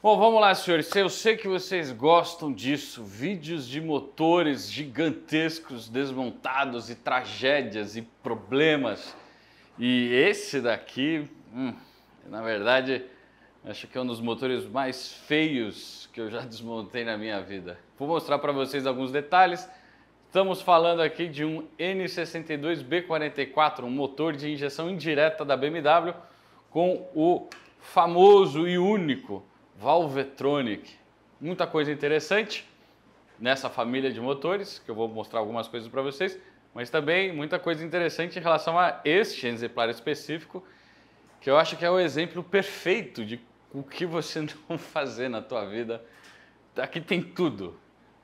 Bom, vamos lá, senhores. Eu sei que vocês gostam disso. Vídeos de motores gigantescos desmontados e tragédias e problemas. E esse daqui, hum, na verdade, acho que é um dos motores mais feios que eu já desmontei na minha vida. Vou mostrar para vocês alguns detalhes. Estamos falando aqui de um N62B44, um motor de injeção indireta da BMW com o famoso e único Valvetronic. Muita coisa interessante nessa família de motores, que eu vou mostrar algumas coisas para vocês, mas também muita coisa interessante em relação a este exemplar específico, que eu acho que é o exemplo perfeito de o que você não fazer na tua vida. Aqui tem tudo,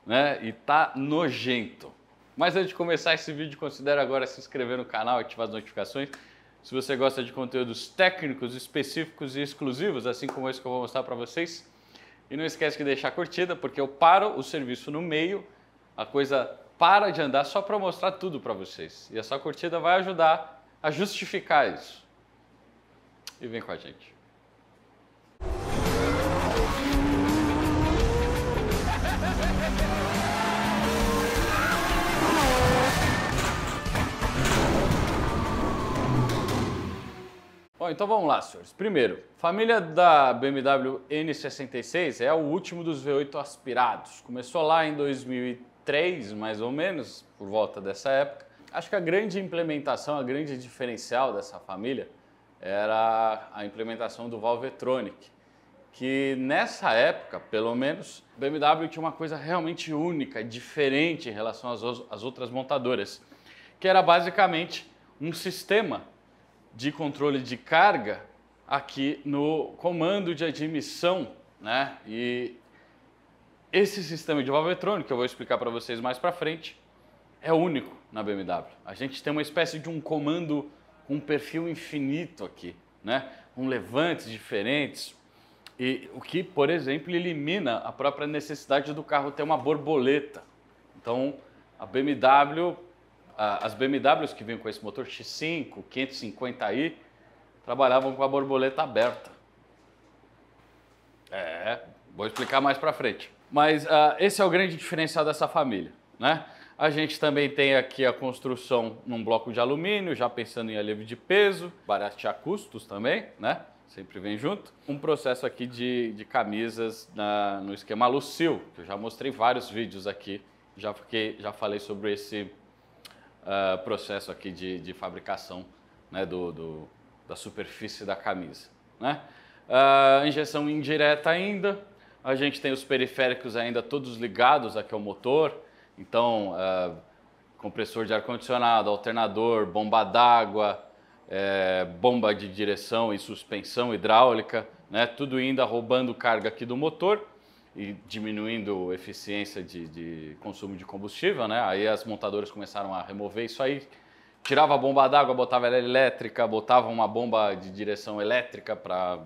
né? E tá nojento. Mas antes de começar esse vídeo, considere agora se inscrever no canal, e ativar as notificações, se você gosta de conteúdos técnicos, específicos e exclusivos, assim como esse que eu vou mostrar para vocês, e não esquece de deixar curtida, porque eu paro o serviço no meio, a coisa para de andar só para mostrar tudo para vocês. E essa curtida vai ajudar a justificar isso. E vem com a gente. Bom, então vamos lá, senhores. Primeiro, família da BMW N66 é o último dos V8 aspirados. Começou lá em 2003, mais ou menos, por volta dessa época. Acho que a grande implementação, a grande diferencial dessa família era a implementação do Valvetronic, que nessa época, pelo menos, BMW tinha uma coisa realmente única, diferente em relação às, às outras montadoras, que era basicamente um sistema de controle de carga aqui no comando de admissão, né? E esse sistema de válvula eletrônica, que eu vou explicar para vocês mais para frente, é único na BMW. A gente tem uma espécie de um comando com um perfil infinito aqui, né? Um levantes diferentes, e o que, por exemplo, elimina a própria necessidade do carro ter uma borboleta. Então, a BMW as BMWs que vinham com esse motor X5, 550i, trabalhavam com a borboleta aberta. É, vou explicar mais para frente. Mas uh, esse é o grande diferencial dessa família, né? A gente também tem aqui a construção num bloco de alumínio, já pensando em alívio de peso, baratear custos também, né? Sempre vem junto. Um processo aqui de, de camisas na, no esquema Lucil, que eu já mostrei vários vídeos aqui. Já, fiquei, já falei sobre esse uh, processo aqui de, de fabricação né, do, do, da superfície da camisa. Né? Uh, injeção indireta ainda, a gente tem os periféricos ainda todos ligados aqui ao motor, então uh, compressor de ar-condicionado, alternador, bomba d'água, é, bomba de direção e suspensão hidráulica, né? tudo ainda roubando carga aqui do motor e diminuindo a eficiência de, de, consumo de combustível, né? Aí as montadoras começaram a remover isso aí, tirava a bomba d'água, botava ela elétrica, botava uma bomba de direção elétrica para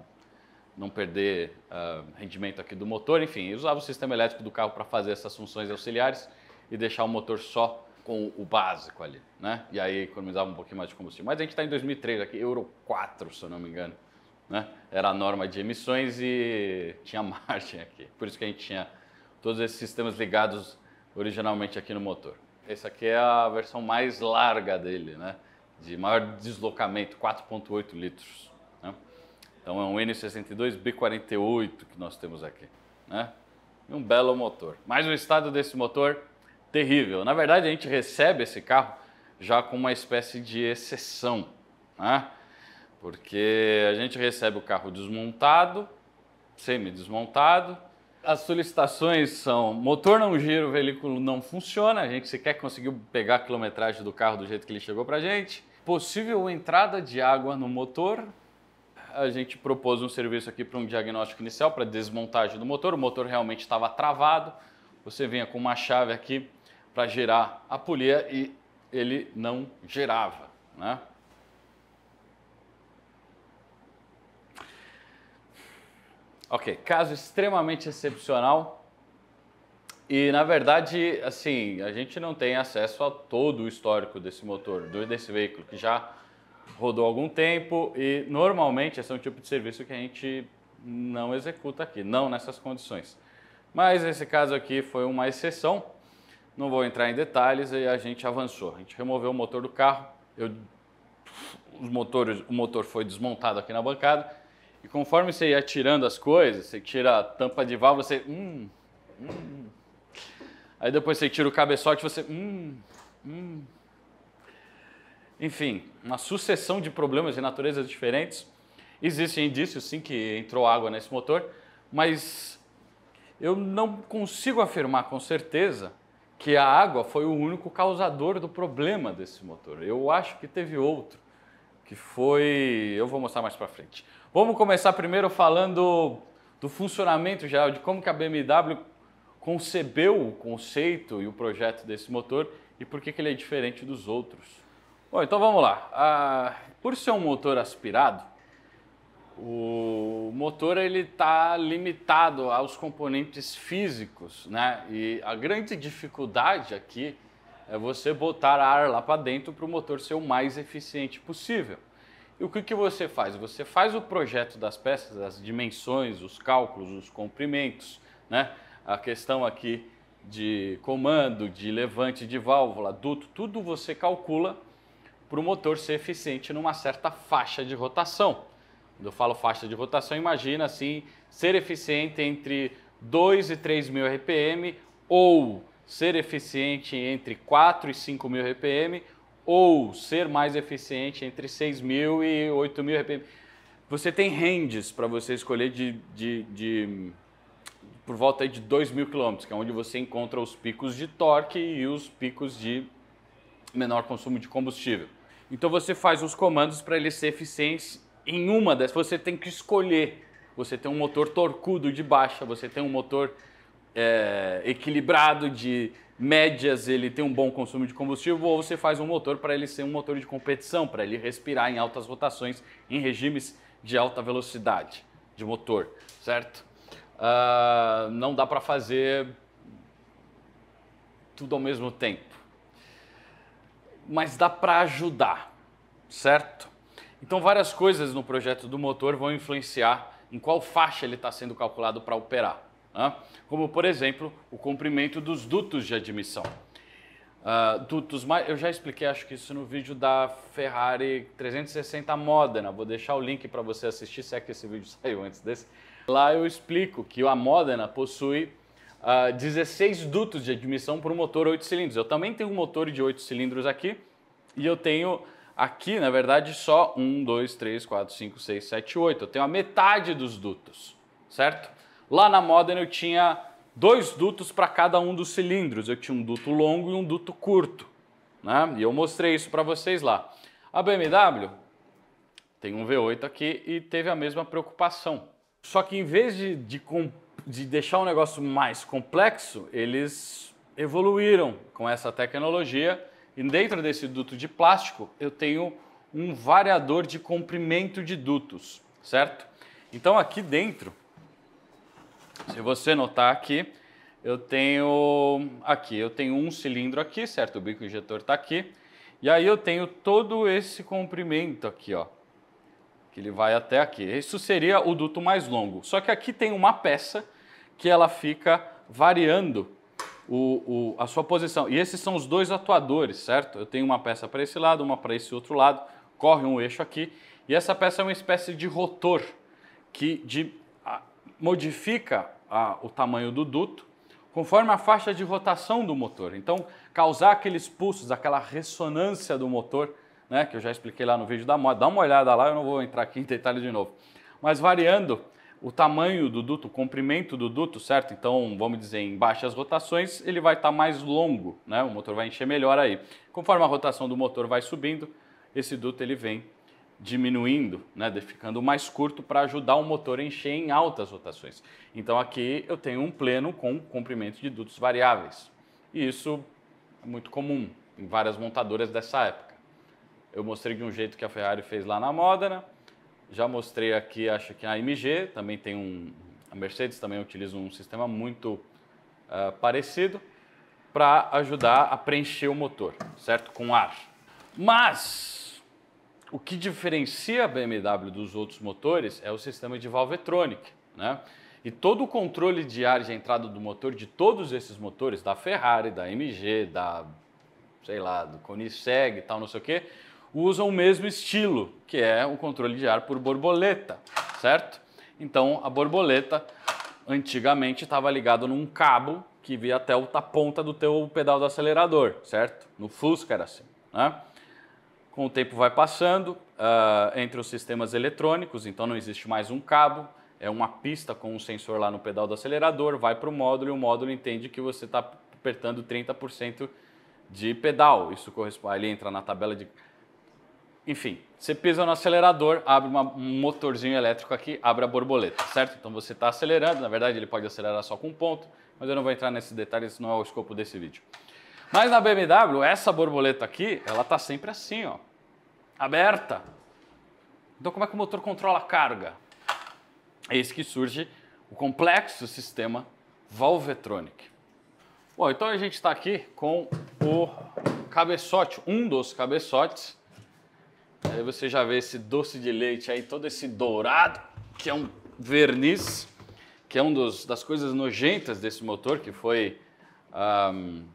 não perder uh, rendimento aqui do motor, enfim, usava o sistema elétrico do carro para fazer essas funções auxiliares e deixar o motor só com o básico ali, né? E aí economizava um pouquinho mais de combustível. Mas a gente está em 2003 aqui, Euro 4, se eu não me engano né? Era a norma de emissões e tinha margem aqui. Por isso que a gente tinha todos esses sistemas ligados originalmente aqui no motor. Essa aqui é a versão mais larga dele, né? De maior deslocamento, 4.8 litros. Né? Então é um N62 B48 que nós temos aqui, né? E um belo motor. Mas o estado desse motor, terrível. Na verdade, a gente recebe esse carro já com uma espécie de exceção, né? Porque a gente recebe o carro desmontado, semi-desmontado, as solicitações são motor não gira, o veículo não funciona, a gente sequer conseguiu pegar a quilometragem do carro do jeito que ele chegou para a gente, possível entrada de água no motor, a gente propôs um serviço aqui para um diagnóstico inicial, para desmontagem do motor, o motor realmente estava travado, você vinha com uma chave aqui para girar a polia e ele não girava, né? Ok, caso extremamente excepcional. E na verdade, assim, a gente não tem acesso a todo o histórico desse motor, desse veículo, que já rodou algum tempo e normalmente esse é um tipo de serviço que a gente não executa aqui, não nessas condições. Mas esse caso aqui foi uma exceção, não vou entrar em detalhes e a gente avançou. A gente removeu o motor do carro, eu, os motores, o motor foi desmontado aqui na bancada, e conforme você ia tirando as coisas, você tira a tampa de válvula, você. Hum, hum, hum. Aí depois você tira o cabeçote, você. Hum, hum. Enfim, uma sucessão de problemas de naturezas diferentes. Existem indícios, sim, que entrou água nesse motor, mas eu não consigo afirmar com certeza que a água foi o único causador do problema desse motor. Eu acho que teve outro que foi. Eu vou mostrar mais para frente. Vamos começar primeiro falando do funcionamento geral, de como que a BMW concebeu o conceito e o projeto desse motor e por que, que ele é diferente dos outros. Bom, então vamos lá. Ah, por ser um motor aspirado, o motor ele está limitado aos componentes físicos, né? E a grande dificuldade aqui é você botar ar lá para dentro para o motor ser o mais eficiente possível. E o que, que você faz? Você faz o projeto das peças, as dimensões, os cálculos, os comprimentos, né? a questão aqui de comando, de levante de válvula, duto, tudo você calcula para o motor ser eficiente numa certa faixa de rotação. Quando eu falo faixa de rotação, imagina assim, ser eficiente entre 2 e 3 mil RPM ou ser eficiente entre 4 e 5 mil RPM ou ser mais eficiente entre 6 mil e 8 mil RPM. Você tem ranges para você escolher de, de, de, por volta de 2 mil quilômetros, que é onde você encontra os picos de torque e os picos de menor consumo de combustível. Então você faz os comandos para ele ser eficiente em uma dessas. Você tem que escolher. Você tem um motor torcudo de baixa, você tem um motor é, equilibrado de médias, ele tem um bom consumo de combustível, ou você faz um motor para ele ser um motor de competição, para ele respirar em altas rotações, em regimes de alta velocidade de motor, certo? Uh, não dá para fazer tudo ao mesmo tempo, mas dá para ajudar, certo? Então várias coisas no projeto do motor vão influenciar em qual faixa ele está sendo calculado para operar como, por exemplo, o comprimento dos dutos de admissão. Uh, dutos mais, eu já expliquei, acho que isso no vídeo da Ferrari 360 Modena. Vou deixar o link para você assistir, se é que esse vídeo saiu antes desse. Lá eu explico que a Modena possui uh, ah, 16 dutos de admissão para um motor 8 cilindros. Eu também tenho um motor de 8 cilindros aqui e eu tenho aqui, na verdade, só 1, 2, 3, 4, 5, 6, 7, 8. Eu tenho a metade dos dutos, certo? Lá na Modena eu tinha dois dutos para cada um dos cilindros. Eu tinha um duto longo e um duto curto. Né? E eu mostrei isso para vocês lá. A BMW tem um V8 aqui e teve a mesma preocupação. Só que em vez de, de, de deixar o um negócio mais complexo, eles evoluíram com essa tecnologia. E dentro desse duto de plástico, eu tenho um variador de comprimento de dutos, certo? Então aqui dentro se você notar aqui, eu tenho aqui, eu tenho um cilindro aqui, certo? O bico injetor está aqui. E aí eu tenho todo esse comprimento aqui, ó, que ele vai até aqui. Isso seria o duto mais longo. Só que aqui tem uma peça que ela fica variando o, o, a sua posição. E esses são os dois atuadores, certo? Eu tenho uma peça para esse lado, uma para esse outro lado, corre um eixo aqui. E essa peça é uma espécie de rotor que de, modifica a, o tamanho do duto conforme a faixa de rotação do motor. Então, causar aqueles pulsos, aquela ressonância do motor, né, que eu já expliquei lá no vídeo da moda. Dá uma olhada lá, eu não vou entrar aqui em detalhe de novo. Mas variando o tamanho do duto, o comprimento do duto, certo? Então, vamos dizer, em baixas rotações, ele vai estar tá mais longo, né? O motor vai encher melhor aí. Conforme a rotação do motor vai subindo, esse duto ele vem diminuindo, né, ficando mais curto para ajudar o motor a encher em altas rotações. Então aqui eu tenho um pleno com comprimento de dutos variáveis. E isso é muito comum em várias montadoras dessa época. Eu mostrei de um jeito que a Ferrari fez lá na Modena, né? já mostrei aqui, acho que a AMG também tem um, a Mercedes também utiliza um sistema muito uh, parecido para ajudar a preencher o motor, certo? Com ar. Mas o que diferencia a BMW dos outros motores é o sistema de valvetronic, né? E todo o controle de ar de entrada do motor de todos esses motores, da Ferrari, da MG, da sei lá, do Koenigsegg e tal, não sei o quê, usam o mesmo estilo, que é o controle de ar por borboleta, certo? Então a borboleta antigamente estava ligada num cabo que via até a ponta do teu pedal do acelerador, certo? No Fusca era assim, né? com o tempo vai passando uh, entre os sistemas eletrônicos, então não existe mais um cabo, é uma pista com um sensor lá no pedal do acelerador, vai para o módulo e o módulo entende que você está apertando 30% de pedal. Isso corresponde, ele entra na tabela de. Enfim, você pisa no acelerador, abre uma, um motorzinho elétrico aqui, abre a borboleta, certo? Então você está acelerando, na verdade ele pode acelerar só com um ponto, mas eu não vou entrar nesses detalhes, isso não é o escopo desse vídeo. Mas na BMW, essa borboleta aqui, ela está sempre assim, ó aberta. Então, como é que o motor controla a carga? Eis que surge o complexo sistema Valvetronic. Bom, então a gente está aqui com o cabeçote, um dos cabeçotes. Aí você já vê esse doce de leite aí, todo esse dourado, que é um verniz, que é uma das coisas nojentas desse motor, que foi um,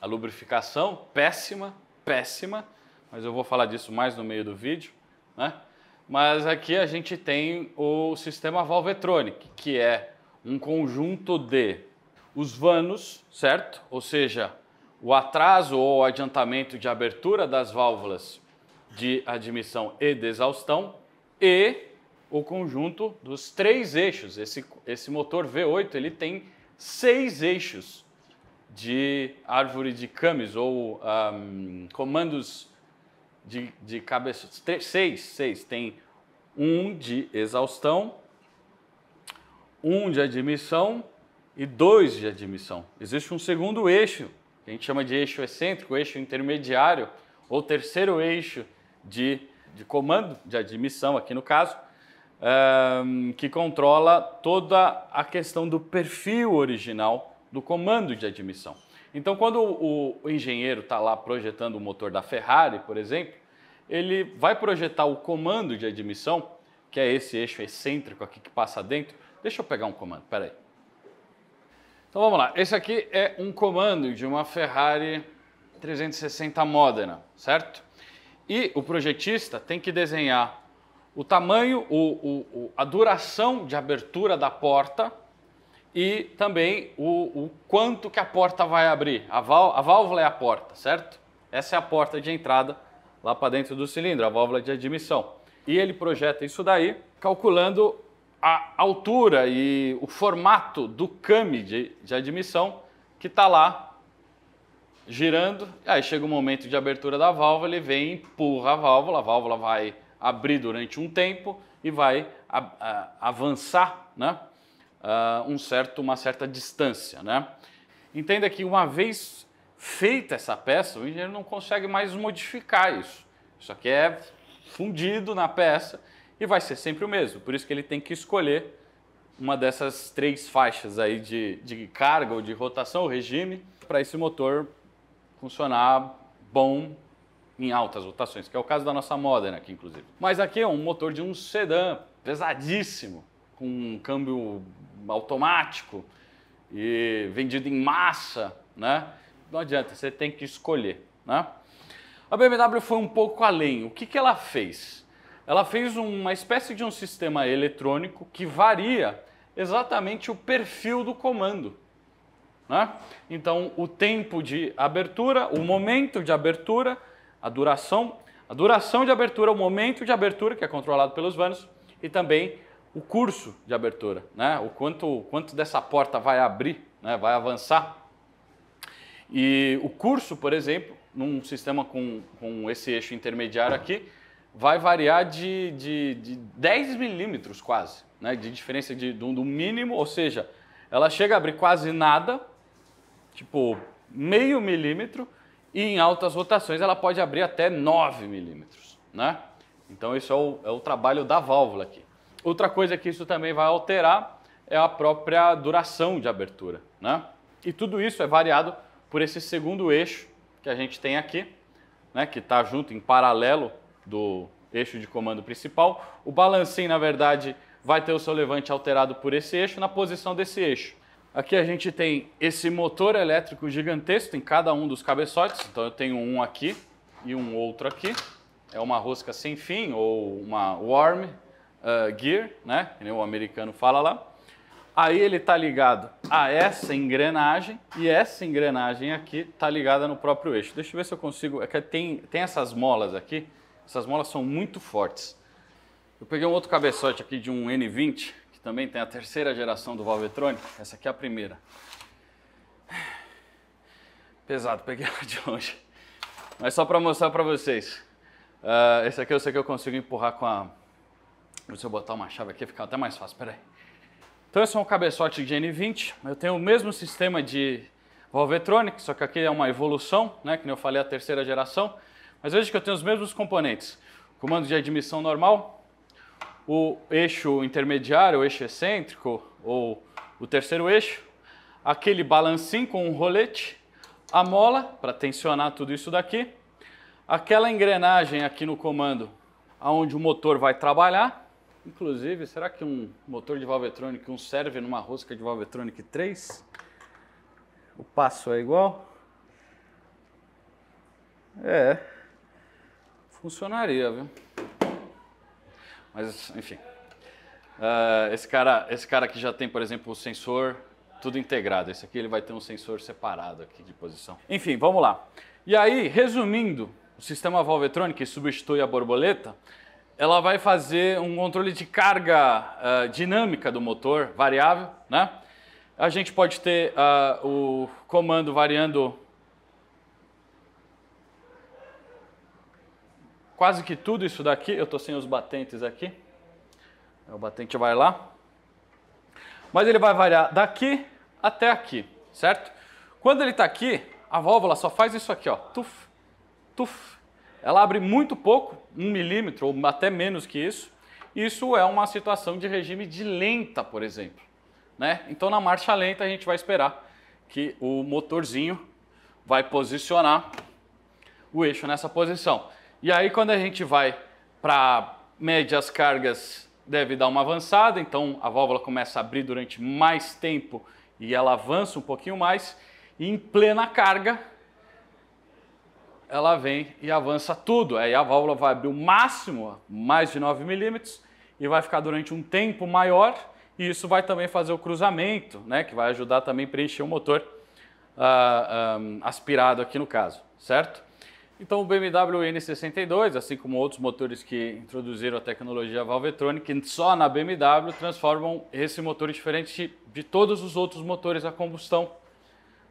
a lubrificação péssima, péssima mas eu vou falar disso mais no meio do vídeo, né? Mas aqui a gente tem o sistema Valvetronic, que é um conjunto de os vanos, certo? Ou seja, o atraso ou adiantamento de abertura das válvulas de admissão e de exaustão e o conjunto dos três eixos. Esse, esse motor V8 ele tem seis eixos de árvore de camis ou um, comandos de, de cabeça. Três, seis, seis. Tem um de exaustão, um de admissão e dois de admissão. Existe um segundo eixo, que a gente chama de eixo excêntrico, eixo intermediário, ou terceiro eixo de, de comando, de admissão aqui no caso, um, ehm, que controla toda a questão do perfil original do comando de admissão. Então, quando o, o engenheiro está lá projetando o motor da Ferrari, por exemplo, ele vai projetar o comando de admissão, que é esse eixo excêntrico aqui que passa dentro. Deixa eu pegar um comando, peraí. Então vamos lá, esse aqui é um comando de uma Ferrari 360 Modena, certo? E o projetista tem que desenhar o tamanho, o, o, a duração de abertura da porta e também o, o quanto que a porta vai abrir. A, a válvula é a porta, certo? Essa é a porta de entrada lá para dentro do cilindro, a válvula de admissão. E ele projeta isso daí, calculando a altura e o formato do came de, de admissão que está lá girando. Aí chega o momento de abertura da válvula, ele vem e empurra a válvula, a válvula vai abrir durante um tempo e vai a, a, avançar, né? uh, um certo, uma certa distância. Né? Entenda que uma vez feita essa peça, o engenheiro não consegue mais modificar isso. Isso aqui é fundido na peça e vai ser sempre o mesmo. Por isso que ele tem que escolher uma dessas três faixas aí de, de carga ou de rotação, ou regime, para esse motor funcionar bom em altas rotações, que é o caso da nossa Modena né, aqui, inclusive. Mas aqui é um motor de um sedã pesadíssimo, com um câmbio automático e vendido em massa, né? Não adianta, você tem que escolher, né? A BMW foi um pouco além. O que, que ela fez? Ela fez uma espécie de um sistema eletrônico que varia exatamente o perfil do comando. Né? Então, o tempo de abertura, o momento de abertura, a duração, a duração de abertura, o momento de abertura, que é controlado pelos vanos, e também o curso de abertura, né? O quanto, quanto dessa porta vai abrir, né? Vai avançar. E o curso, por exemplo, num sistema com, com esse eixo intermediário aqui, vai variar de, de, de 10 milímetros quase, né? De diferença de, do, do mínimo, ou seja, ela chega a abrir quase nada, tipo meio milímetro, e em altas rotações ela pode abrir até 9 milímetros, né? Então isso é o, é o trabalho da válvula aqui. Outra coisa que isso também vai alterar é a própria duração de abertura. Né? E tudo isso é variado por esse segundo eixo que a gente tem aqui, né, que está junto, em paralelo do eixo de comando principal. O balancinho, na verdade, vai ter o seu levante alterado por esse eixo na posição desse eixo. Aqui a gente tem esse motor elétrico gigantesco em cada um dos cabeçotes. Então eu tenho um aqui e um outro aqui. É uma rosca sem fim ou uma worm, uh, gear, né? O americano fala lá. Aí ele está ligado a essa engrenagem e essa engrenagem aqui está ligada no próprio eixo. Deixa eu ver se eu consigo. É tem, tem essas molas aqui. Essas molas são muito fortes. Eu peguei um outro cabeçote aqui de um N20, que também tem a terceira geração do Valvetronic. Essa aqui é a primeira. Pesado, peguei ela de longe. Mas só para mostrar para vocês. Uh, esse aqui eu sei que eu consigo empurrar com a, se eu botar uma chave aqui fica até mais fácil, peraí. Então esse é um cabeçote de N20, eu tenho o mesmo sistema de Valvetronic, só que aqui é uma evolução, né, que nem eu falei, a terceira geração, mas veja que eu tenho os mesmos componentes. comando de admissão normal, o eixo intermediário, o eixo excêntrico, ou o terceiro eixo, aquele balancim com um rolete, a mola, para tensionar tudo isso daqui, aquela engrenagem aqui no comando, aonde o motor vai trabalhar, Inclusive, será que um motor de Valvetronic 1 um serve numa rosca de Valvetronic 3? O passo é igual? É. Funcionaria, viu? Mas, enfim. Uh, esse, cara, esse cara aqui já tem, por exemplo, o sensor tudo integrado. Esse aqui ele vai ter um sensor separado aqui de posição. Enfim, vamos lá. E aí, resumindo, o sistema Valvetronic que substitui a borboleta, ela vai fazer um controle de carga uh, dinâmica do motor, variável, né? A gente pode ter uh, o comando variando quase que tudo isso daqui. Eu estou sem os batentes aqui. O batente vai lá. Mas ele vai variar daqui até aqui, certo? Quando ele está aqui, a válvula só faz isso aqui, ó. Tuf, tuf, ela abre muito pouco, um milímetro ou até menos que isso. Isso é uma situação de regime de lenta, por exemplo. Né? Então, na marcha lenta, a gente vai esperar que o motorzinho vai posicionar o eixo nessa posição. E aí, quando a gente vai para médias cargas, deve dar uma avançada, então a válvula começa a abrir durante mais tempo e ela avança um pouquinho mais. E em plena carga, ela vem e avança tudo. Aí a válvula vai abrir o máximo, mais de 9 milímetros, e vai ficar durante um tempo maior, e isso vai também fazer o cruzamento, né, que vai ajudar também a preencher o motor ah, ah, aspirado aqui no caso, certo? Então o BMW N62, assim como outros motores que introduziram a tecnologia valvetrônica, só na BMW transformam esse motor diferente de todos os outros motores a combustão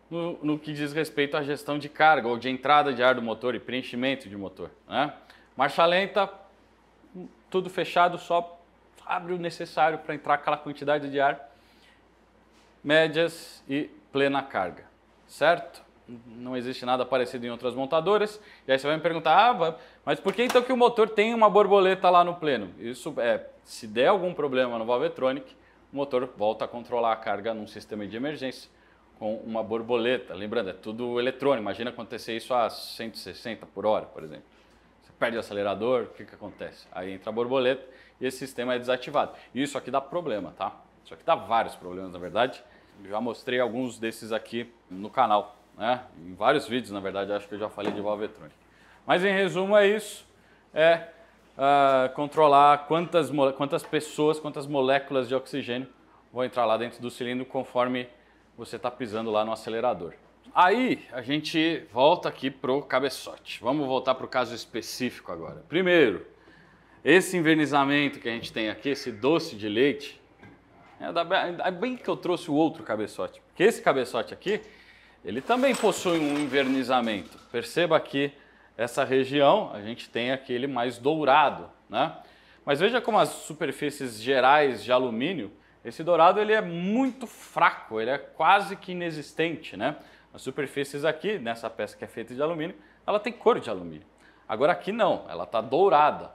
no, no que diz respeito à gestão de carga ou de entrada de ar do motor e preenchimento de motor. Né? Marcha lenta, tudo fechado, só abre o necessário para entrar aquela quantidade de ar. Médias e plena carga, certo? Não existe nada parecido em outras montadoras. E aí você vai me perguntar, ah, mas por que então que o motor tem uma borboleta lá no pleno? Isso é, se der algum problema no Valvetronic, o motor volta a controlar a carga num sistema de emergência com uma borboleta. Lembrando, é tudo eletrônico. Imagina acontecer isso a 160 por hora, por exemplo. Você perde o acelerador, o que, que acontece? Aí entra a borboleta e esse sistema é desativado. E isso aqui dá problema, tá? Isso aqui dá vários problemas, na verdade. Eu já mostrei alguns desses aqui no canal, né? Em vários vídeos, na verdade, acho que eu já falei de válvula eletrônica. Mas em resumo é isso. É uh, controlar quantas, quantas pessoas, quantas moléculas de oxigênio vão entrar lá dentro do cilindro conforme você está pisando lá no acelerador. Aí a gente volta aqui pro cabeçote. Vamos voltar para o caso específico agora. Primeiro, esse envernizamento que a gente tem aqui, esse doce de leite, é bem que eu trouxe o outro cabeçote, porque esse cabeçote aqui, ele também possui um envernizamento. Perceba aqui essa região, a gente tem aquele mais dourado, né? Mas veja como as superfícies gerais de alumínio esse dourado ele é muito fraco, ele é quase que inexistente, né? As superfícies aqui, nessa peça que é feita de alumínio, ela tem cor de alumínio. Agora aqui não, ela está dourada.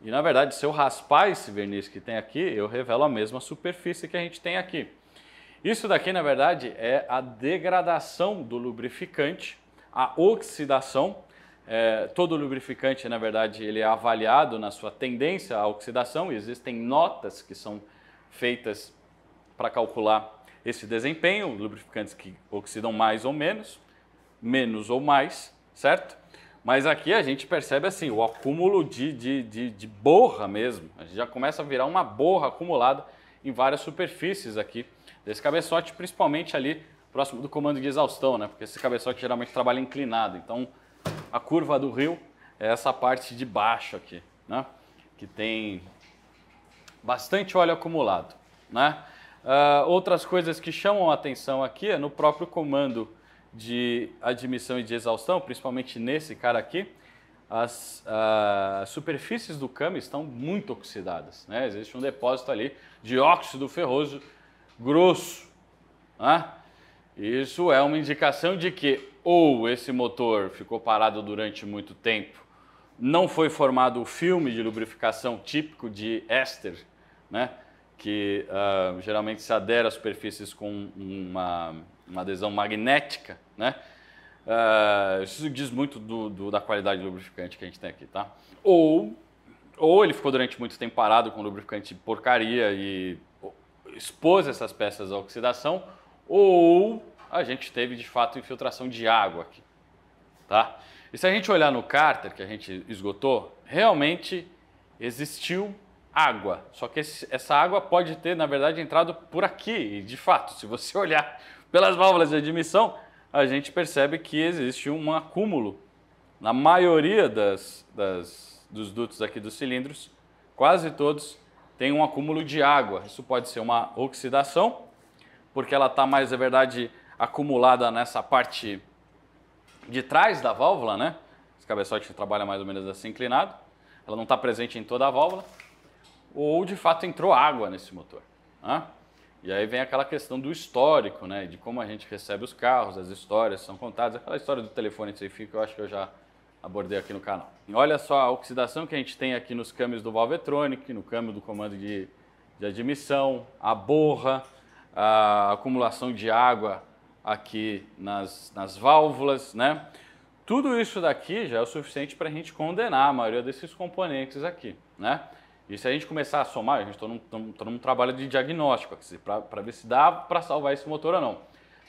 E na verdade, se eu raspar esse verniz que tem aqui, eu revelo a mesma superfície que a gente tem aqui. Isso daqui, na verdade, é a degradação do lubrificante, a oxidação. É, todo lubrificante, na verdade, ele é avaliado na sua tendência à oxidação e existem notas que são feitas para calcular esse desempenho, lubrificantes que oxidam mais ou menos, menos ou mais, certo? Mas aqui a gente percebe assim, o acúmulo de, de, de, de borra mesmo. A gente já começa a virar uma borra acumulada em várias superfícies aqui desse cabeçote, principalmente ali próximo do comando de exaustão, né? Porque esse cabeçote geralmente trabalha inclinado. Então, a curva do rio é essa parte de baixo aqui, né? Que tem bastante óleo acumulado. Né? Uh, outras coisas que chamam a atenção aqui é no próprio comando de admissão e de exaustão, principalmente nesse cara aqui, as uh, superfícies do cama estão muito oxidadas. Né? Existe um depósito ali de óxido ferroso grosso. Né? Isso é uma indicação de que ou esse motor ficou parado durante muito tempo, não foi formado o filme de lubrificação típico de éster né? que uh, geralmente se adere a superfícies com uma, uma adesão magnética, né? Uh, isso diz muito do, do, da qualidade do lubrificante que a gente tem aqui, tá? Ou, ou ele ficou durante muito tempo parado com lubrificante porcaria e expôs essas peças à oxidação, ou a gente teve de fato infiltração de água aqui, tá? E se a gente olhar no cárter que a gente esgotou, realmente existiu água. Só que esse, essa água pode ter, na verdade, entrado por aqui. E, de fato, se você olhar pelas válvulas de admissão, a gente percebe que existe um acúmulo na maioria das, das, dos dutos aqui dos cilindros, quase todos têm um acúmulo de água. Isso pode ser uma oxidação, porque ela está mais, na verdade, acumulada nessa parte de trás da válvula, né? Esse cabeçote trabalha mais ou menos assim inclinado. Ela não está presente em toda a válvula ou de fato entrou água nesse motor. Né? E aí vem aquela questão do histórico, né? De como a gente recebe os carros, as histórias são contadas, aquela história do telefone sem fio que eu acho que eu já abordei aqui no canal. E olha só a oxidação que a gente tem aqui nos câmbios do Valvetronic, no câmbio do comando de, de admissão, a borra, a acumulação de água aqui nas, nas válvulas, né? Tudo isso daqui já é o suficiente para a gente condenar a maioria desses componentes aqui, né? E se a gente começar a somar, a gente está num, tá num trabalho de diagnóstico para ver se dá para salvar esse motor ou não.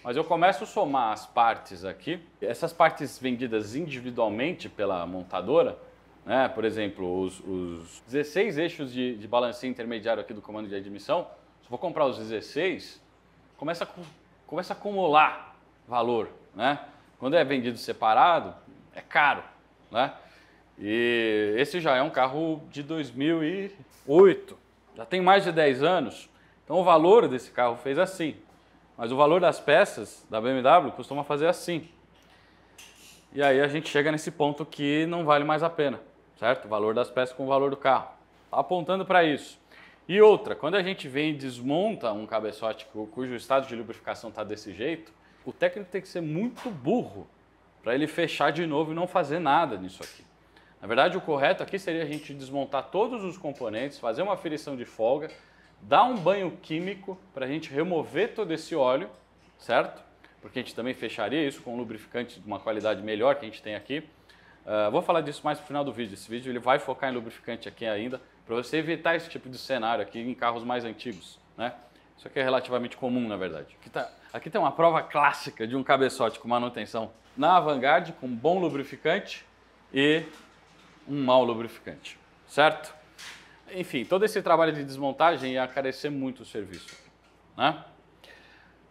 Mas eu começo a somar as partes aqui. Essas partes vendidas individualmente pela montadora, né? por exemplo, os, os 16 eixos de, de balanceio intermediário aqui do comando de admissão, se eu vou comprar os 16, começa a, começa a acumular valor. Né? Quando é vendido separado, é caro. Né? E esse já é um carro de 2008, já tem mais de 10 anos. Então o valor desse carro fez assim. Mas o valor das peças da BMW costuma fazer assim. E aí a gente chega nesse ponto que não vale mais a pena, certo? O valor das peças com o valor do carro. Tá apontando para isso. E outra, quando a gente vem e desmonta um cabeçote cujo estado de lubrificação está desse jeito, o técnico tem que ser muito burro para ele fechar de novo e não fazer nada nisso aqui. Na verdade, o correto aqui seria a gente desmontar todos os componentes, fazer uma aferição de folga, dar um banho químico para a gente remover todo esse óleo, certo? Porque a gente também fecharia isso com um lubrificante de uma qualidade melhor que a gente tem aqui. Uh, vou falar disso mais no final do vídeo. Esse vídeo ele vai focar em lubrificante aqui ainda, para você evitar esse tipo de cenário aqui em carros mais antigos, né? Isso aqui é relativamente comum, na verdade. Aqui, tá, aqui tem uma prova clássica de um cabeçote com manutenção na Avantgarde, com bom lubrificante e um mau lubrificante, certo? Enfim, todo esse trabalho de desmontagem ia carecer muito o serviço, né?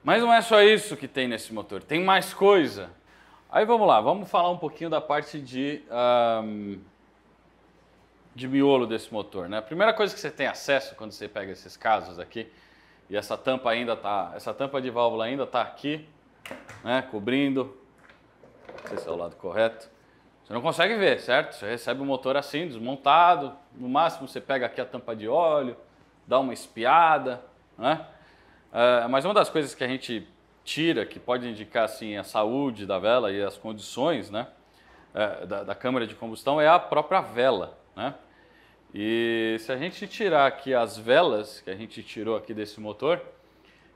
Mas não é só isso que tem nesse motor, tem mais coisa. Aí vamos lá, vamos falar um pouquinho da parte de, um, de miolo desse motor. Né? A primeira coisa que você tem acesso quando você pega esses casos aqui, e essa tampa ainda tá, essa tampa de válvula ainda tá aqui, né, cobrindo, não sei se é o lado correto. Você não consegue ver, certo? Você recebe o motor assim, desmontado. No máximo você pega aqui a tampa de óleo, dá uma espiada, né? É, mas uma das coisas que a gente tira, que pode indicar assim a saúde da vela e as condições, né? É, da, da câmara de combustão é a própria vela, né? E se a gente tirar aqui as velas que a gente tirou aqui desse motor,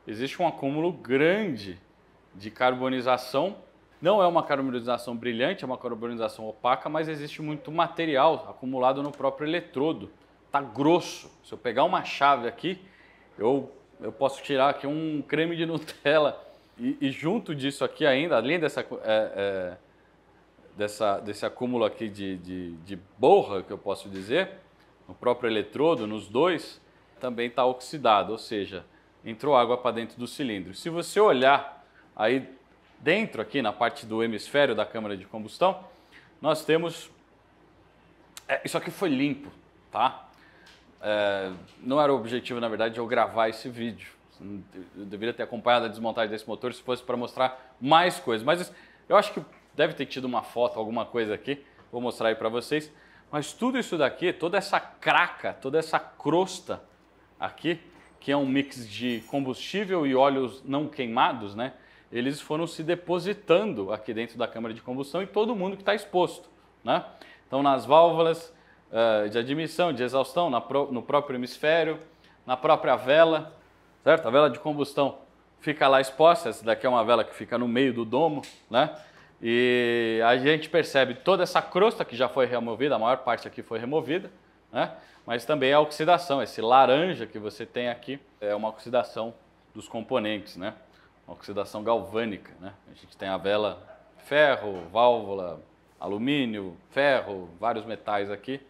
existe um acúmulo grande de carbonização não é uma carbonização brilhante, é uma carbonização opaca, mas existe muito material acumulado no próprio eletrodo. Tá grosso. Se eu pegar uma chave aqui, eu, eu posso tirar aqui um creme de Nutella. E, e junto disso aqui ainda, além dessa, é, é, dessa, desse acúmulo aqui de, de, de borra, que eu posso dizer, no próprio eletrodo, nos dois, também está oxidado, ou seja, entrou água para dentro do cilindro. Se você olhar aí Dentro, aqui na parte do hemisfério da câmara de combustão, nós temos. É, isso aqui foi limpo, tá? É, não era o objetivo, na verdade, eu gravar esse vídeo. Eu deveria ter acompanhado a desmontagem desse motor se fosse para mostrar mais coisas. Mas eu acho que deve ter tido uma foto, alguma coisa aqui. Vou mostrar aí para vocês. Mas tudo isso daqui, toda essa craca, toda essa crosta aqui, que é um mix de combustível e óleos não queimados, né? eles foram se depositando aqui dentro da câmara de combustão e todo mundo que está exposto. Né? Então, nas válvulas uh, de admissão, de exaustão, pro, no próprio hemisfério, na própria vela, certo? A vela de combustão fica lá exposta, essa daqui é uma vela que fica no meio do domo, né? E a gente percebe toda essa crosta que já foi removida, a maior parte aqui foi removida, né? Mas também a oxidação, esse laranja que você tem aqui é uma oxidação dos componentes, né? oxidação galvânica. Né? A gente tem a vela ferro, válvula, alumínio, ferro, vários metais aqui.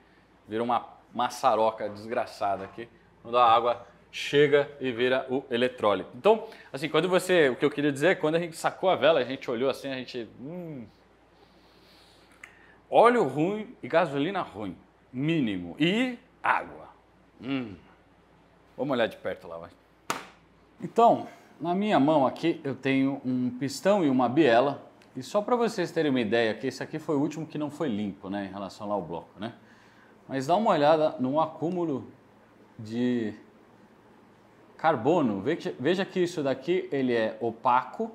Vira uma maçaroca desgraçada aqui, quando a água chega e vira o eletrólito. Então, assim, quando você, o que eu queria dizer é quando a gente sacou a vela, a gente olhou assim, a gente, hum, óleo ruim e gasolina ruim, mínimo, e água. Hum. Vamos olhar de perto lá, vai. Então, na minha mão aqui eu tenho um pistão e uma biela. E só para vocês terem uma ideia, que esse aqui foi o último que não foi limpo, né, em relação ao bloco, né? Mas dá uma olhada no acúmulo de carbono. Veja, veja que isso daqui ele é opaco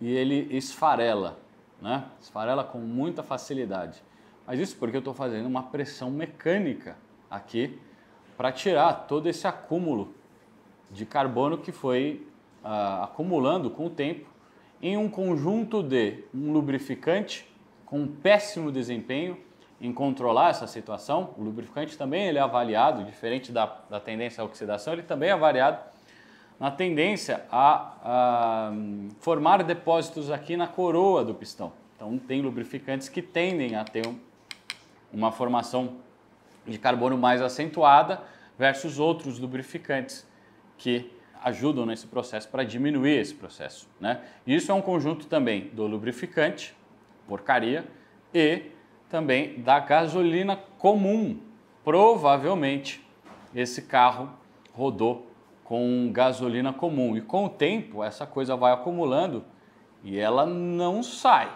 e ele esfarela, né? Esfarela com muita facilidade. Mas isso porque eu estou fazendo uma pressão mecânica aqui para tirar todo esse acúmulo de carbono que foi ah, acumulando com o tempo em um conjunto de um lubrificante com um péssimo desempenho em controlar essa situação. O lubrificante também ele é avaliado, diferente da, da tendência à oxidação, ele também é avaliado na tendência a, a formar depósitos aqui na coroa do pistão. Então, tem lubrificantes que tendem a ter um, uma formação de carbono mais acentuada versus outros lubrificantes que ajudam nesse processo para diminuir esse processo. Né? isso é um conjunto também do lubrificante, porcaria, e também da gasolina comum. Provavelmente esse carro rodou com gasolina comum e com o tempo essa coisa vai acumulando e ela não sai.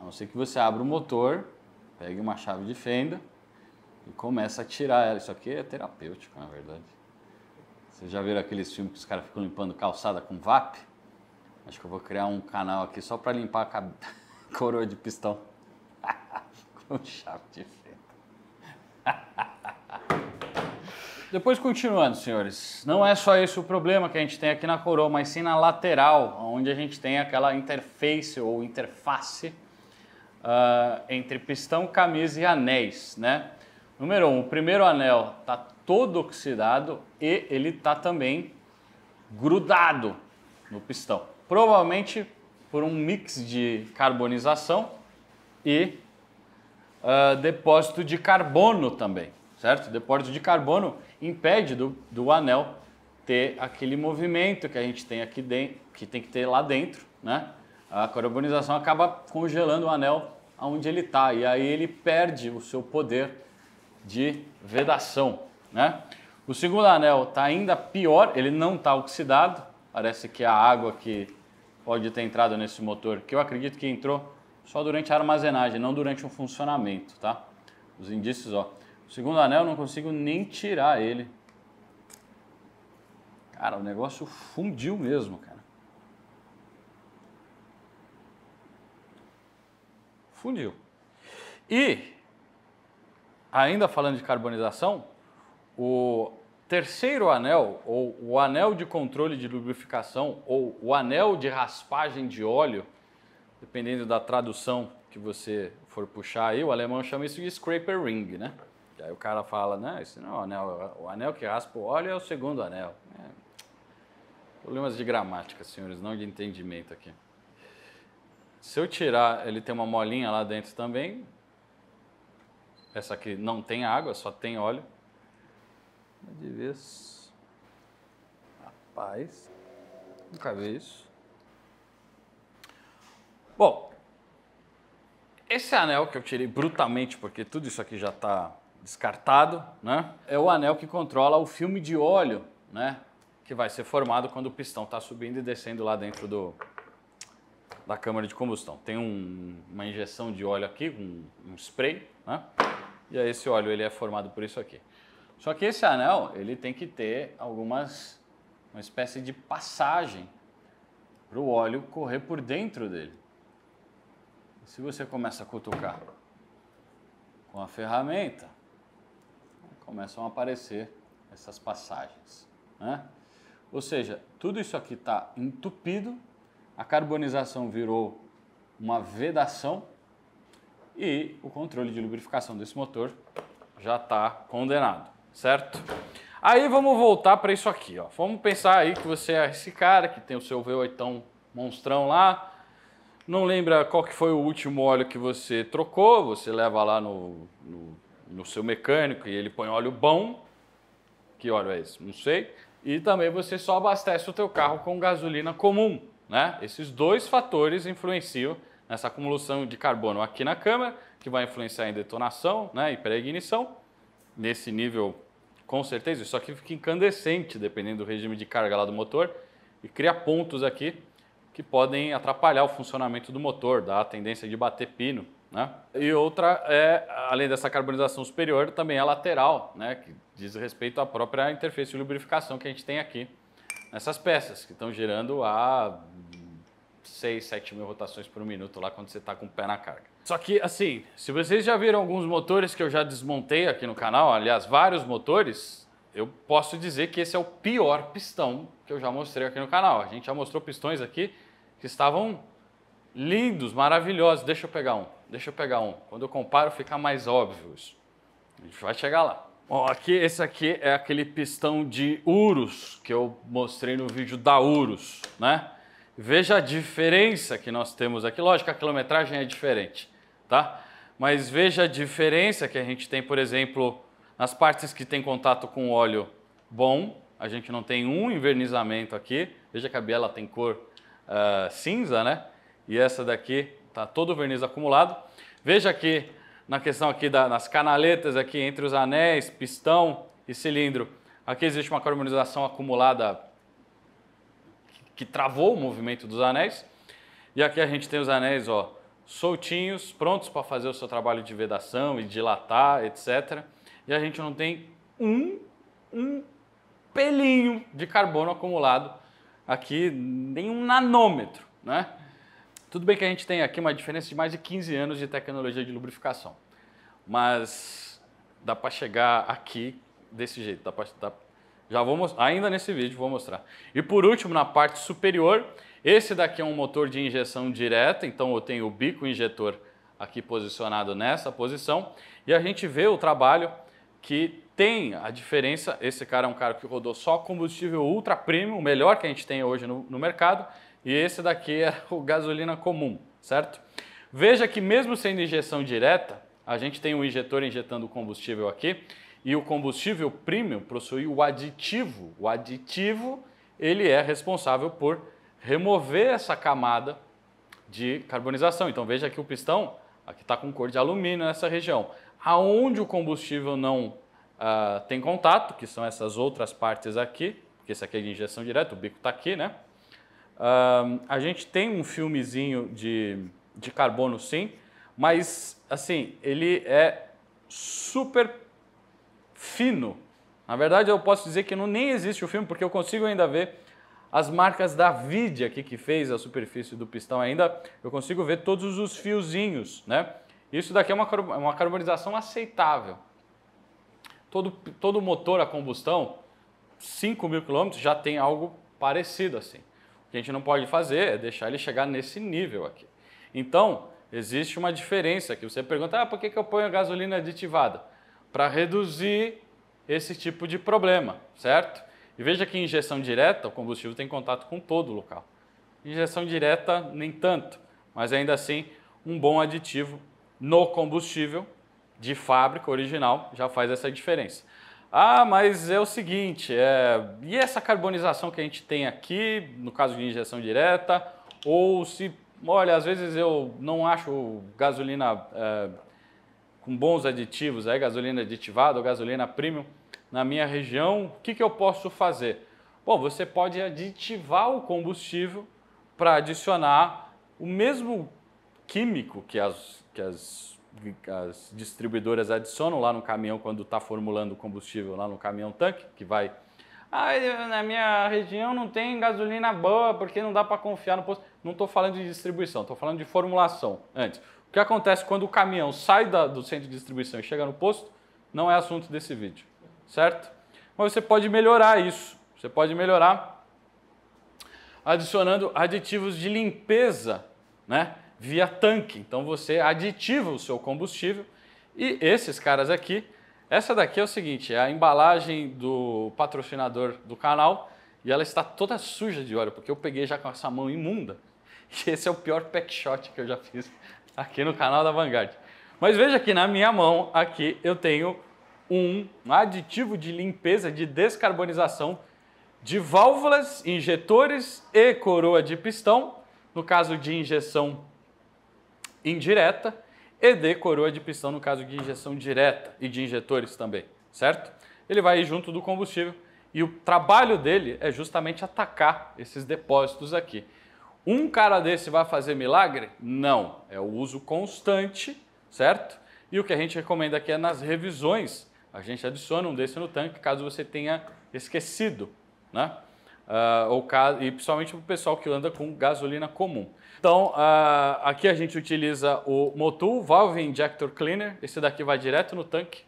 A não ser que você abra o motor, pegue uma chave de fenda e começa a tirar ela. Isso aqui é terapêutico, na verdade. Vocês já viram aqueles filmes que os caras ficam limpando calçada com VAP? Acho que eu vou criar um canal aqui só para limpar a cab... coroa de pistão com chave de fenda. Depois, continuando, senhores, não é só esse o problema que a gente tem aqui na coroa, mas sim na lateral, onde a gente tem aquela interface ou interface uh, entre pistão, camisa e anéis, né? Número um, o primeiro anel está todo oxidado e ele está também grudado no pistão. Provavelmente por um mix de carbonização e uh, depósito de carbono também, certo? depósito de carbono impede do, do anel ter aquele movimento que a gente tem aqui dentro, que tem que ter lá dentro, né? A carbonização acaba congelando o anel aonde ele está e aí ele perde o seu poder de vedação. Né? O segundo anel está ainda pior, ele não está oxidado, parece que a água que pode ter entrado nesse motor, que eu acredito que entrou só durante a armazenagem, não durante um funcionamento, tá? Os indícios, ó. O segundo anel eu não consigo nem tirar ele. Cara, o negócio fundiu mesmo, cara. Fundiu. E, ainda falando de carbonização, o terceiro anel, ou o anel de controle de lubrificação, ou o anel de raspagem de óleo, dependendo da tradução que você for puxar aí, o alemão chama isso de scraper ring, né? E aí o cara fala, né, esse não é o anel, o anel que raspa o óleo é o segundo anel. É. Problemas de gramática, senhores, não de entendimento aqui. Se eu tirar, ele tem uma molinha lá dentro também. Essa aqui não tem água, só tem óleo de vez. Rapaz, nunca vi isso. Bom, esse anel que eu tirei brutalmente, porque tudo isso aqui já está descartado, né? É o anel que controla o filme de óleo, né? Que vai ser formado quando o pistão está subindo e descendo lá dentro do, da câmara de combustão. Tem um, uma injeção de óleo aqui, um, um spray, né? E aí esse óleo ele é formado por isso aqui. Só que esse anel, ele tem que ter algumas, uma espécie de passagem para o óleo correr por dentro dele. Se você começa a cutucar com a ferramenta, começam a aparecer essas passagens. Né? Ou seja, tudo isso aqui está entupido, a carbonização virou uma vedação e o controle de lubrificação desse motor já está condenado certo? Aí vamos voltar para isso aqui, ó. Vamos pensar aí que você é esse cara que tem o seu V8 monstrão lá. Não lembra qual que foi o último óleo que você trocou, você leva lá no, no, no seu mecânico e ele põe óleo bom. Que óleo é esse? Não sei. E também você só abastece o teu carro com gasolina comum, né? Esses dois fatores influenciam nessa acumulação de carbono aqui na câmara, que vai influenciar em detonação né, e pré-ignição nesse nível, com certeza, isso aqui fica incandescente, dependendo do regime de carga lá do motor, e cria pontos aqui que podem atrapalhar o funcionamento do motor, dá a tendência de bater pino. Né? E outra é, além dessa carbonização superior, também a lateral, né? que diz respeito à própria interface de lubrificação que a gente tem aqui nessas peças, que estão gerando a 6, 7 mil rotações por minuto lá quando você está com o pé na carga. Só que, assim, se vocês já viram alguns motores que eu já desmontei aqui no canal, aliás, vários motores, eu posso dizer que esse é o pior pistão que eu já mostrei aqui no canal. A gente já mostrou pistões aqui que estavam lindos, maravilhosos. Deixa eu pegar um, deixa eu pegar um. Quando eu comparo fica mais óbvio isso. A gente vai chegar lá. Bom, aqui, esse aqui é aquele pistão de Urus que eu mostrei no vídeo da Urus, né? Veja a diferença que nós temos aqui. Lógico, a quilometragem é diferente, tá? Mas veja a diferença que a gente tem, por exemplo, nas partes que tem contato com óleo bom. A gente não tem um envernizamento aqui. Veja que a biela tem cor uh, cinza, né? E essa daqui tá todo o verniz acumulado. Veja aqui na questão aqui da, nas canaletas aqui entre os anéis, pistão e cilindro. Aqui existe uma carbonização acumulada que travou o movimento dos anéis. E aqui a gente tem os anéis, ó, soltinhos, prontos para fazer o seu trabalho de vedação e dilatar, etc. E a gente não tem um, um pelinho de carbono acumulado aqui, nem um nanômetro, né? Tudo bem que a gente tem aqui uma diferença de mais de 15 anos de tecnologia de lubrificação, mas dá para chegar aqui desse jeito, dá para já vou mostrar, ainda nesse vídeo vou mostrar. E por último, na parte superior, esse daqui é um motor de injeção direta, então eu tenho o bico injetor aqui posicionado nessa posição e a gente vê o trabalho que tem a diferença. Esse cara é um cara que rodou só combustível ultra premium, o melhor que a gente tem hoje no, no mercado, e esse daqui é o gasolina comum, certo? Veja que mesmo sendo injeção direta, a gente tem um injetor injetando combustível aqui e o combustível premium possui o aditivo. O aditivo ele é responsável por remover essa camada de carbonização. Então veja que o pistão aqui está com cor de alumínio nessa região. Aonde o combustível não uh, tem contato, que são essas outras partes aqui, porque esse aqui é de injeção direta, o bico está aqui, né? Uh, a gente tem um filmezinho de, de carbono sim, mas assim, ele é super fino. Na verdade, eu posso dizer que não, nem existe o filme, porque eu consigo ainda ver as marcas da vidia aqui que fez a superfície do pistão ainda, eu consigo ver todos os fiozinhos, né? Isso daqui é uma, uma carbonização aceitável. Todo, todo motor a combustão, 5 mil quilômetros, já tem algo parecido assim. O que a gente não pode fazer é deixar ele chegar nesse nível aqui. Então, existe uma diferença que você pergunta, ah, por que, que eu ponho gasolina aditivada? para reduzir esse tipo de problema, certo? E veja que injeção direta, o combustível tem contato com todo o local. Injeção direta, nem tanto, mas ainda assim, um bom aditivo no combustível de fábrica original já faz essa diferença. Ah, mas é o seguinte, é... e essa carbonização que a gente tem aqui, no caso de injeção direta, ou se, olha, às vezes eu não acho gasolina é, com bons aditivos, aí, é gasolina aditivada ou gasolina premium, na minha região, o que, que eu posso fazer? Bom, você pode aditivar o combustível para adicionar o mesmo químico que as, que as, as distribuidoras adicionam lá no caminhão quando está formulando o combustível lá no caminhão tanque, que vai. Ah, na minha região não tem gasolina boa porque não dá para confiar no posto. Não estou falando de distribuição, estou falando de formulação antes. O que acontece quando o caminhão sai da, do centro de distribuição e chega no posto não é assunto desse vídeo, certo? Mas você pode melhorar isso. Você pode melhorar adicionando aditivos de limpeza, né? Via tanque. Então você aditiva o seu combustível e esses caras aqui, essa daqui é o seguinte, é a embalagem do patrocinador do canal e ela está toda suja de óleo, porque eu peguei já com essa mão imunda. E esse é o pior pack shot que eu já fiz aqui no canal da Vanguard. Mas veja que na minha mão aqui eu tenho um aditivo de limpeza de descarbonização de válvulas, injetores e coroa de pistão, no caso de injeção indireta, e de coroa de pistão no caso de injeção direta e de injetores também, certo? Ele vai junto do combustível e o trabalho dele é justamente atacar esses depósitos aqui. Um cara desse vai fazer milagre? Não, é o uso constante, certo? E o que a gente recomenda aqui é nas revisões. A gente adiciona um desse no tanque caso você tenha esquecido, né? Uh, ou, e principalmente para o pessoal que anda com gasolina comum. Então, uh, aqui a gente utiliza o Motul Valve Injector Cleaner. Esse daqui vai direto no tanque.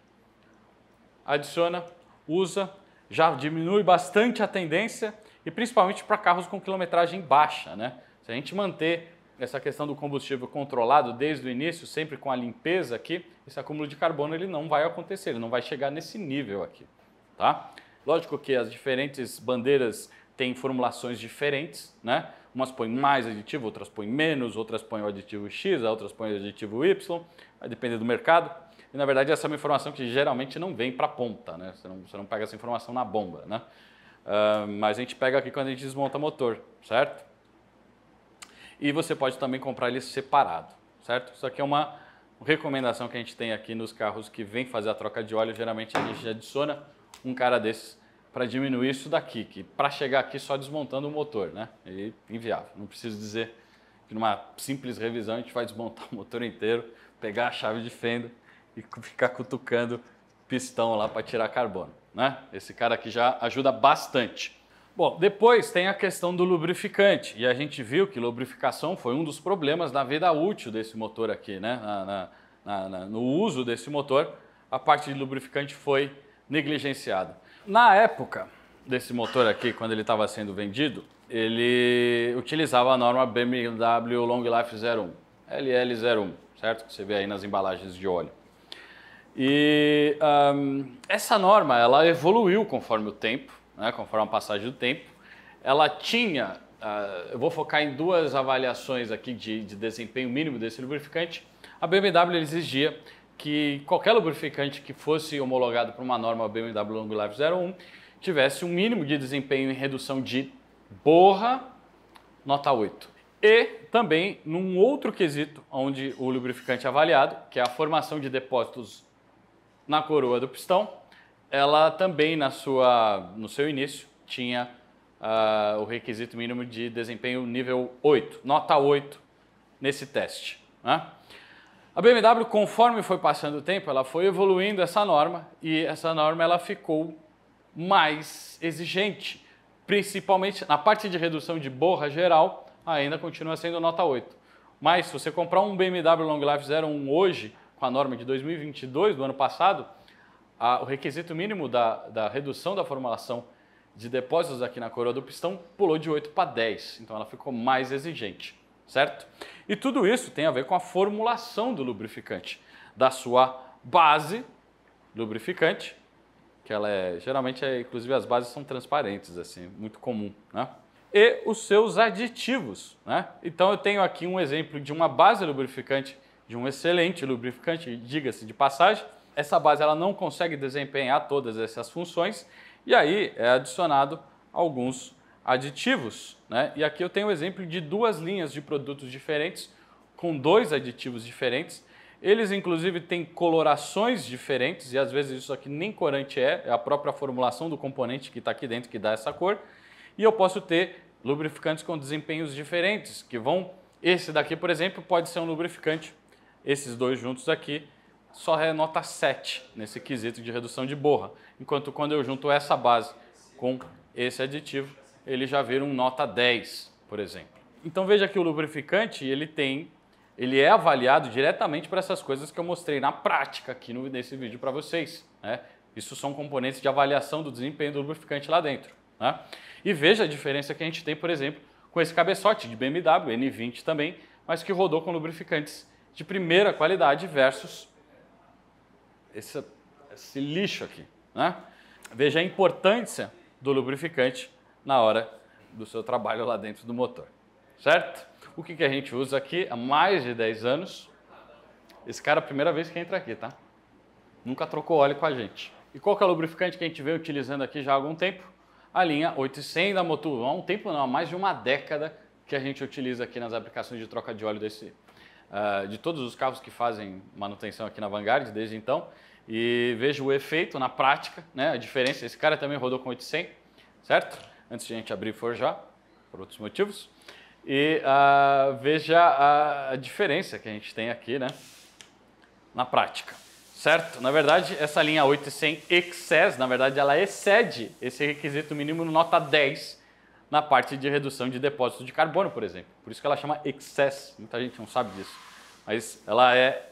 Adiciona, usa, já diminui bastante a tendência e principalmente para carros com quilometragem baixa. Né? Se a gente manter essa questão do combustível controlado desde o início, sempre com a limpeza aqui, esse acúmulo de carbono ele não vai acontecer, ele não vai chegar nesse nível aqui. Tá? Lógico que as diferentes bandeiras têm formulações diferentes, né? Umas põem mais aditivo, outras põem menos, outras põem o aditivo X, outras põem o aditivo Y, vai depender do mercado. E na verdade essa é uma informação que geralmente não vem para a ponta, né? Você não, você não pega essa informação na bomba, né? Uh, mas a gente pega aqui quando a gente desmonta motor, certo? E você pode também comprar ele separado, certo? Isso aqui é uma recomendação que a gente tem aqui nos carros que vem fazer a troca de óleo. Geralmente a gente adiciona um cara desses para diminuir isso daqui, que para chegar aqui só desmontando o motor, né? E é inviável. Não preciso dizer que numa simples revisão a gente vai desmontar o motor inteiro, pegar a chave de fenda e ficar cutucando pistão lá para tirar carbono. Né? Esse cara aqui já ajuda bastante. Bom, depois tem a questão do lubrificante, e a gente viu que lubrificação foi um dos problemas da vida útil desse motor aqui, né? Na, na, na, no uso desse motor, a parte de lubrificante foi negligenciada. Na época desse motor aqui, quando ele estava sendo vendido, ele utilizava a norma BMW Long Life 01, LL01, certo? Que você vê aí nas embalagens de óleo. E um, essa norma ela evoluiu conforme o tempo, né, conforme a passagem do tempo. Ela tinha, uh, eu vou focar em duas avaliações aqui de, de desempenho mínimo desse lubrificante. A BMW exigia que qualquer lubrificante que fosse homologado por uma norma BMW Long Life 01 tivesse um mínimo de desempenho em redução de borra, nota 8. E também num outro quesito onde o lubrificante é avaliado, que é a formação de depósitos na coroa do pistão, ela também na sua, no seu início tinha uh, o requisito mínimo de desempenho nível 8, nota 8 nesse teste. Né? A BMW, conforme foi passando o tempo, ela foi evoluindo essa norma e essa norma ela ficou mais exigente, principalmente na parte de redução de borra geral, ainda continua sendo nota 8. Mas se você comprar um BMW Long Life 01 hoje, com a norma de 2022, do ano passado, a, o requisito mínimo da, da redução da formulação de depósitos aqui na coroa do pistão pulou de 8 para 10, então ela ficou mais exigente, certo? E tudo isso tem a ver com a formulação do lubrificante, da sua base lubrificante, que ela é, geralmente, é, inclusive as bases são transparentes, assim, muito comum, né? E os seus aditivos, né? Então eu tenho aqui um exemplo de uma base lubrificante de um excelente lubrificante, diga-se de passagem. Essa base ela não consegue desempenhar todas essas funções e aí é adicionado alguns aditivos. Né? E aqui eu tenho um exemplo de duas linhas de produtos diferentes com dois aditivos diferentes. Eles inclusive têm colorações diferentes e às vezes isso aqui nem corante é, é a própria formulação do componente que está aqui dentro que dá essa cor. E eu posso ter lubrificantes com desempenhos diferentes que vão esse daqui, por exemplo, pode ser um lubrificante esses dois juntos aqui só é nota 7 nesse quesito de redução de borra. Enquanto quando eu junto essa base com esse aditivo, ele já vira um nota 10, por exemplo. Então veja que o lubrificante, ele tem, ele é avaliado diretamente para essas coisas que eu mostrei na prática aqui no, nesse vídeo para vocês. Né? Isso são componentes de avaliação do desempenho do lubrificante lá dentro. Né? E veja a diferença que a gente tem, por exemplo, com esse cabeçote de BMW N20 também, mas que rodou com lubrificantes de primeira qualidade versus esse, esse lixo aqui. Né? Veja a importância do lubrificante na hora do seu trabalho lá dentro do motor, certo? O que, que a gente usa aqui há mais de 10 anos? Esse cara é a primeira vez que entra aqui, tá? Nunca trocou óleo com a gente. E qual que é o lubrificante que a gente vem utilizando aqui já há algum tempo? A linha 800 da Motul. Há um tempo não, há mais de uma década que a gente utiliza aqui nas aplicações de troca de óleo desse uh, de todos os carros que fazem manutenção aqui na Vanguard desde então e vejo o efeito na prática, né? A diferença. Esse cara também rodou com 800, certo? Antes de a gente abrir e forjar, por outros motivos. E uh, veja a, a diferença que a gente tem aqui, né? Na prática. Certo? Na verdade, essa linha 800 Excess, na verdade, ela excede esse requisito mínimo nota 10 na parte de redução de depósitos de carbono, por exemplo. Por isso que ela chama excess. Muita gente não sabe disso. Mas ela é.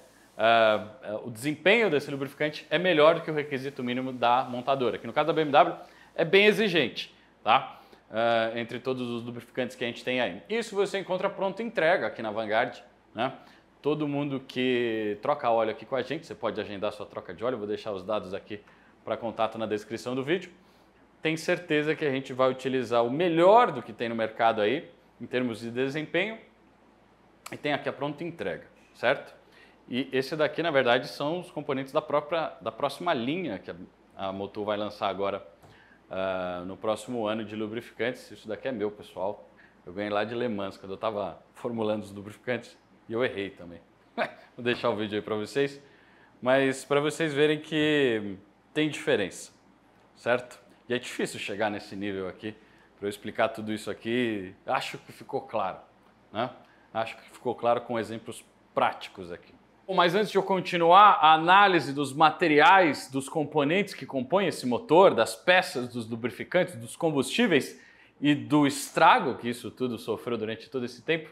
Uh, o desempenho desse lubrificante é melhor do que o requisito mínimo da montadora, que no caso da BMW é bem exigente, tá? Uh, entre todos os lubrificantes que a gente tem aí. Isso você encontra pronto entrega aqui na Vanguard, né? Todo mundo que troca óleo aqui com a gente, você pode agendar sua troca de óleo, vou deixar os dados aqui para contato na descrição do vídeo tem certeza que a gente vai utilizar o melhor do que tem no mercado aí, em termos de desempenho, e tem aqui a pronta entrega, certo? E esse daqui, na verdade, são os componentes da própria, da próxima linha que a, a Motul vai lançar agora uh, no próximo ano de lubrificantes. Isso daqui é meu, pessoal. Eu ganhei lá de Le Mans, quando eu estava formulando os lubrificantes, e eu errei também. Vou deixar o vídeo aí para vocês, mas para vocês verem que tem diferença, certo? E é difícil chegar nesse nível aqui para eu explicar tudo isso aqui. Acho que ficou claro, né? Acho que ficou claro com exemplos práticos aqui. Bom, mas antes de eu continuar a análise dos materiais, dos componentes que compõem esse motor, das peças, dos lubrificantes, dos combustíveis e do estrago que isso tudo sofreu durante todo esse tempo,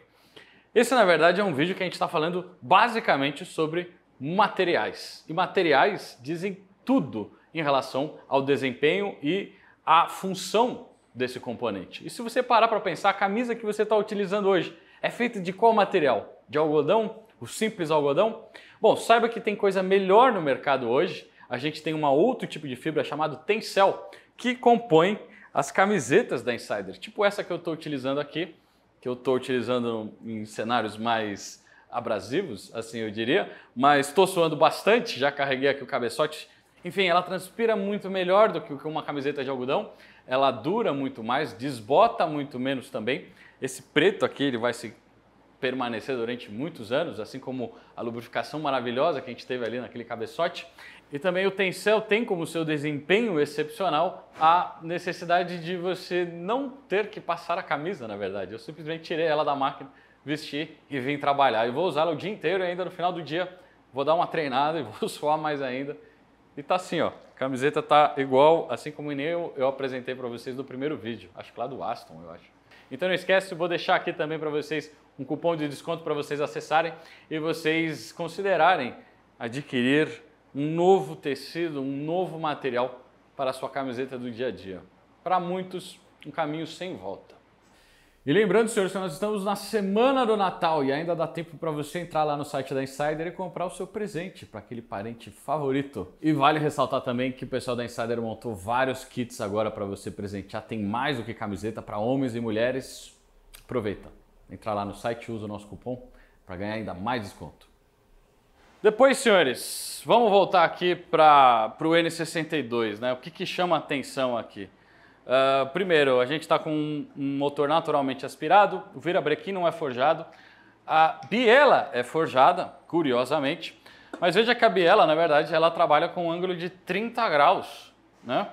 esse na verdade é um vídeo que a gente está falando basicamente sobre materiais. E materiais dizem tudo em relação ao desempenho e à função desse componente. E se você parar para pensar, a camisa que você está utilizando hoje é feita de qual material? De algodão? O simples algodão? Bom, saiba que tem coisa melhor no mercado hoje. A gente tem um outro tipo de fibra chamado Tencel, que compõe as camisetas da Insider, tipo essa que eu estou utilizando aqui, que eu estou utilizando em cenários mais abrasivos, assim eu diria, mas estou suando bastante, já carreguei aqui o cabeçote enfim, ela transpira muito melhor do que uma camiseta de algodão, ela dura muito mais, desbota muito menos também. Esse preto aqui ele vai se permanecer durante muitos anos, assim como a lubrificação maravilhosa que a gente teve ali naquele cabeçote. E também o Tencel tem como seu desempenho excepcional a necessidade de você não ter que passar a camisa, na verdade. Eu simplesmente tirei ela da máquina, vesti e vim trabalhar. Eu vou usá-la o dia inteiro e ainda no final do dia vou dar uma treinada e vou suar mais ainda e tá assim, ó. A camiseta tá igual, assim como eu, eu apresentei para vocês no primeiro vídeo. Acho que lá do Aston, eu acho. Então não esquece, vou deixar aqui também para vocês um cupom de desconto para vocês acessarem e vocês considerarem adquirir um novo tecido, um novo material para a sua camiseta do dia a dia. Para muitos, um caminho sem volta. E lembrando, senhores, que nós estamos na semana do Natal e ainda dá tempo para você entrar lá no site da Insider e comprar o seu presente para aquele parente favorito. E vale ressaltar também que o pessoal da Insider montou vários kits agora para você presentear. Tem mais do que camiseta para homens e mulheres. Aproveita. Entra lá no site, e usa o nosso cupom para ganhar ainda mais desconto. Depois, senhores, vamos voltar aqui para o N62, né? O que, que chama atenção aqui? Uh, primeiro, a gente está com um, um motor naturalmente aspirado, o virabrequim não é forjado, a biela é forjada, curiosamente, mas veja que a biela, na verdade, ela trabalha com um ângulo de 30 graus, né?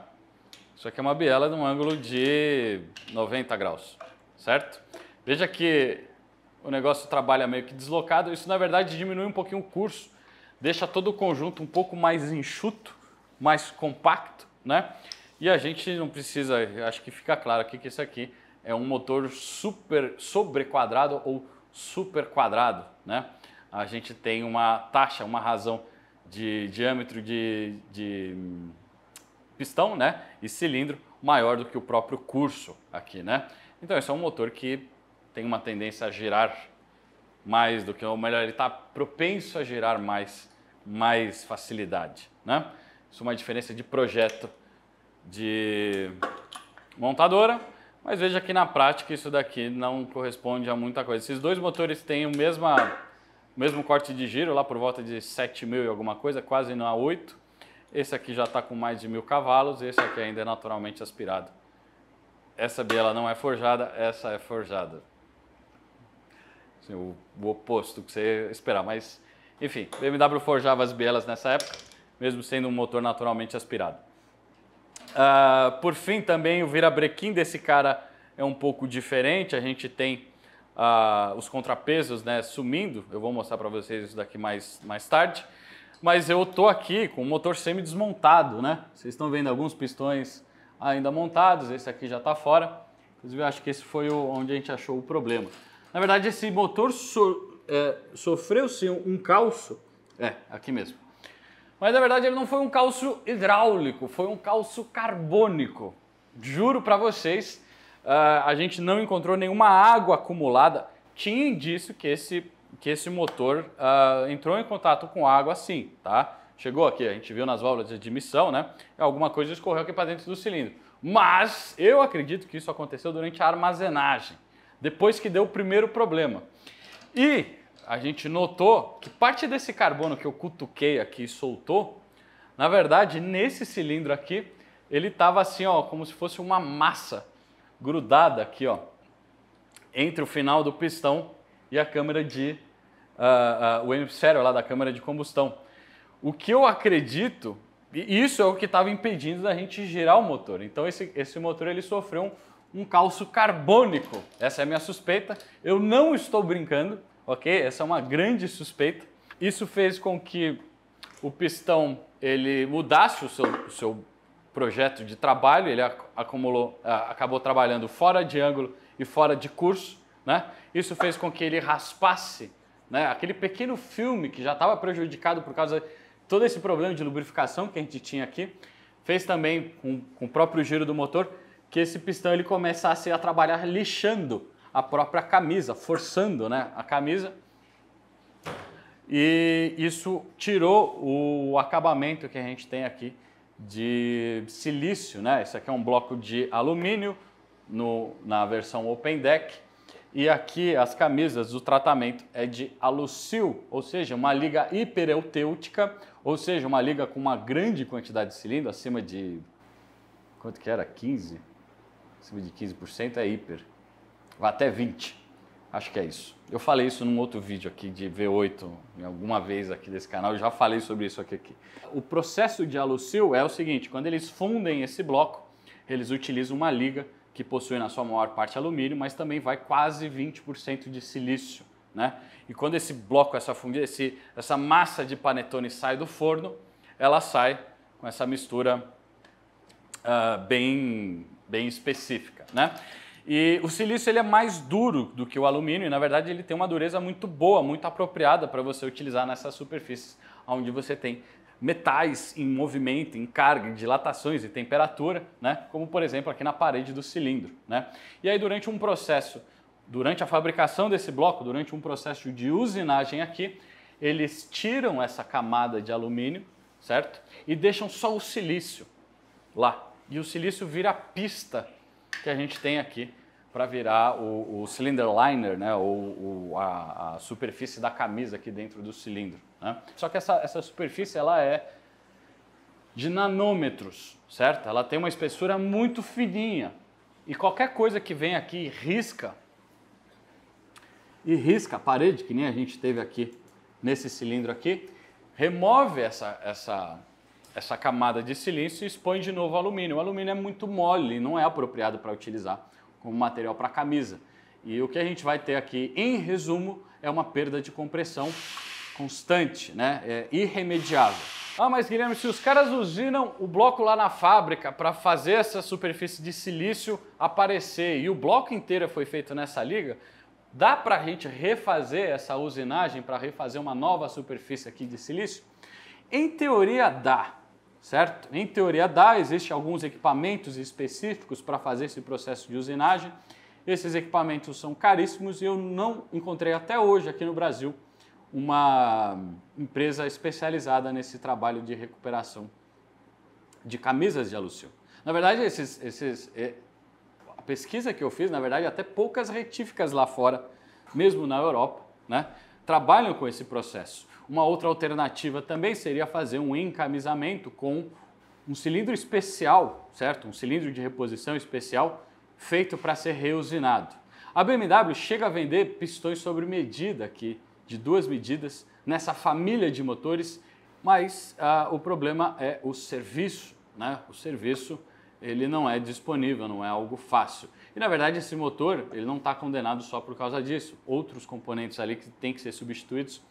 Isso aqui é uma biela de um ângulo de 90 graus, certo? Veja que o negócio trabalha meio que deslocado, isso na verdade diminui um pouquinho o curso, deixa todo o conjunto um pouco mais enxuto, mais compacto, né? E a gente não precisa, acho que fica claro aqui que esse aqui é um motor super sobrequadrado ou super quadrado, né? A gente tem uma taxa, uma razão de diâmetro de, de hum, pistão, né? E cilindro maior do que o próprio curso aqui, né? Então esse é um motor que tem uma tendência a girar mais do que, ou melhor, ele está propenso a girar mais, mais facilidade, né? Isso é uma diferença de projeto de montadora, mas veja que na prática isso daqui não corresponde a muita coisa. Esses dois motores têm o mesmo, mesmo corte de giro, lá por volta de 7 mil e alguma coisa, quase não a 8. Esse aqui já está com mais de mil cavalos, esse aqui ainda é naturalmente aspirado. Essa biela não é forjada, essa é forjada. Assim, o, o oposto que você esperar, mas enfim, BMW forjava as bielas nessa época, mesmo sendo um motor naturalmente aspirado. Uh, por fim, também o virabrequim desse cara é um pouco diferente. A gente tem uh, os contrapesos né, sumindo. Eu vou mostrar para vocês isso daqui mais, mais tarde. Mas eu estou aqui com o motor semi-desmontado. Né? Vocês estão vendo alguns pistões ainda montados. Esse aqui já está fora. Inclusive, eu acho que esse foi o, onde a gente achou o problema. Na verdade, esse motor so, é, sofreu-se um calço. É, aqui mesmo mas na verdade ele não foi um calço hidráulico, foi um calço carbônico. Juro para vocês, uh, a gente não encontrou nenhuma água acumulada. Tinha indício que esse, que esse motor uh, entrou em contato com água sim, tá? Chegou aqui, a gente viu nas válvulas de admissão, né? Alguma coisa escorreu aqui para dentro do cilindro. Mas eu acredito que isso aconteceu durante a armazenagem, depois que deu o primeiro problema. E a gente notou que parte desse carbono que eu cutuquei aqui e soltou, na verdade, nesse cilindro aqui, ele estava assim, ó, como se fosse uma massa grudada aqui, ó, entre o final do pistão e a câmara de uh, uh, o hemisfério lá da câmara de combustão. O que eu acredito, e isso é o que estava impedindo da gente girar o motor. Então esse, esse motor ele sofreu um, um calço carbônico. Essa é a minha suspeita. Eu não estou brincando ok? Essa é uma grande suspeita. Isso fez com que o Pistão ele mudasse o seu, o seu projeto de trabalho, ele acumulou, acabou trabalhando fora de ângulo e fora de curso, né? Isso fez com que ele raspasse, né? Aquele pequeno filme que já estava prejudicado por causa de todo esse problema de lubrificação que a gente tinha aqui, fez também com, com o próprio giro do motor que esse pistão ele começasse a trabalhar lixando a própria camisa, forçando né, a camisa. E isso tirou o acabamento que a gente tem aqui de silício, né? Isso aqui é um bloco de alumínio no, na versão Open Deck. E aqui as camisas, o tratamento é de alucil, ou seja, uma liga hipereutêutica, ou seja, uma liga com uma grande quantidade de cilindro, acima de. quanto que era? 15? Acima de 15% é hiper vai até 20. Acho que é isso. Eu falei isso num outro vídeo aqui de V8, alguma vez aqui desse canal, eu já falei sobre isso aqui. aqui. O processo de alucil é o seguinte, quando eles fundem esse bloco, eles utilizam uma liga que possui na sua maior parte alumínio, mas também vai quase 20% de silício. Né? E quando esse bloco, essa, fundi, esse, essa massa de panetone sai do forno, ela sai com essa mistura uh, bem, bem específica. Né? E o silício ele é mais duro do que o alumínio e, na verdade, ele tem uma dureza muito boa, muito apropriada para você utilizar nessas superfícies onde você tem metais em movimento, em carga, em dilatações e temperatura, né? como por exemplo aqui na parede do cilindro. Né? E aí, durante um processo, durante a fabricação desse bloco, durante um processo de usinagem aqui, eles tiram essa camada de alumínio, certo? E deixam só o silício lá. E o silício vira pista que a gente tem aqui para virar o, o cylinder liner, né, ou, a, a, superfície da camisa aqui dentro do cilindro. Né? Só que essa, essa superfície ela é de nanômetros, certo? Ela tem uma espessura muito fininha e qualquer coisa que vem aqui risca e risca a parede, que nem a gente teve aqui nesse cilindro aqui, remove essa, essa essa camada de silício e expõe de novo o alumínio. O alumínio é muito mole, não é apropriado para utilizar como material para camisa. E o que a gente vai ter aqui, em resumo, é uma perda de compressão constante, né? É irremediável. Ah, mas Guilherme, se os caras usinam o bloco lá na fábrica para fazer essa superfície de silício aparecer e o bloco inteiro foi feito nessa liga, dá para a gente refazer essa usinagem para refazer uma nova superfície aqui de silício? Em teoria dá, certo? Em teoria dá, existem alguns equipamentos específicos para fazer esse processo de usinagem. Esses equipamentos são caríssimos e eu não encontrei até hoje aqui no Brasil uma empresa especializada nesse trabalho de recuperação de camisas de alúcio. Na verdade, esses, esses, é, a pesquisa que eu fiz, na verdade, é até poucas retíficas lá fora, mesmo na Europa, né, trabalham com esse processo. Uma outra alternativa também seria fazer um encaminhamento com um cilindro especial, certo? Um cilindro de reposição especial feito para ser reusinado. A BMW chega a vender pistões sobre medida aqui, de duas medidas, nessa família de motores, mas ah, o problema é o serviço, né? O serviço ele não é disponível, não é algo fácil. E na verdade esse motor ele não está condenado só por causa disso. Outros componentes ali que têm que ser substituídos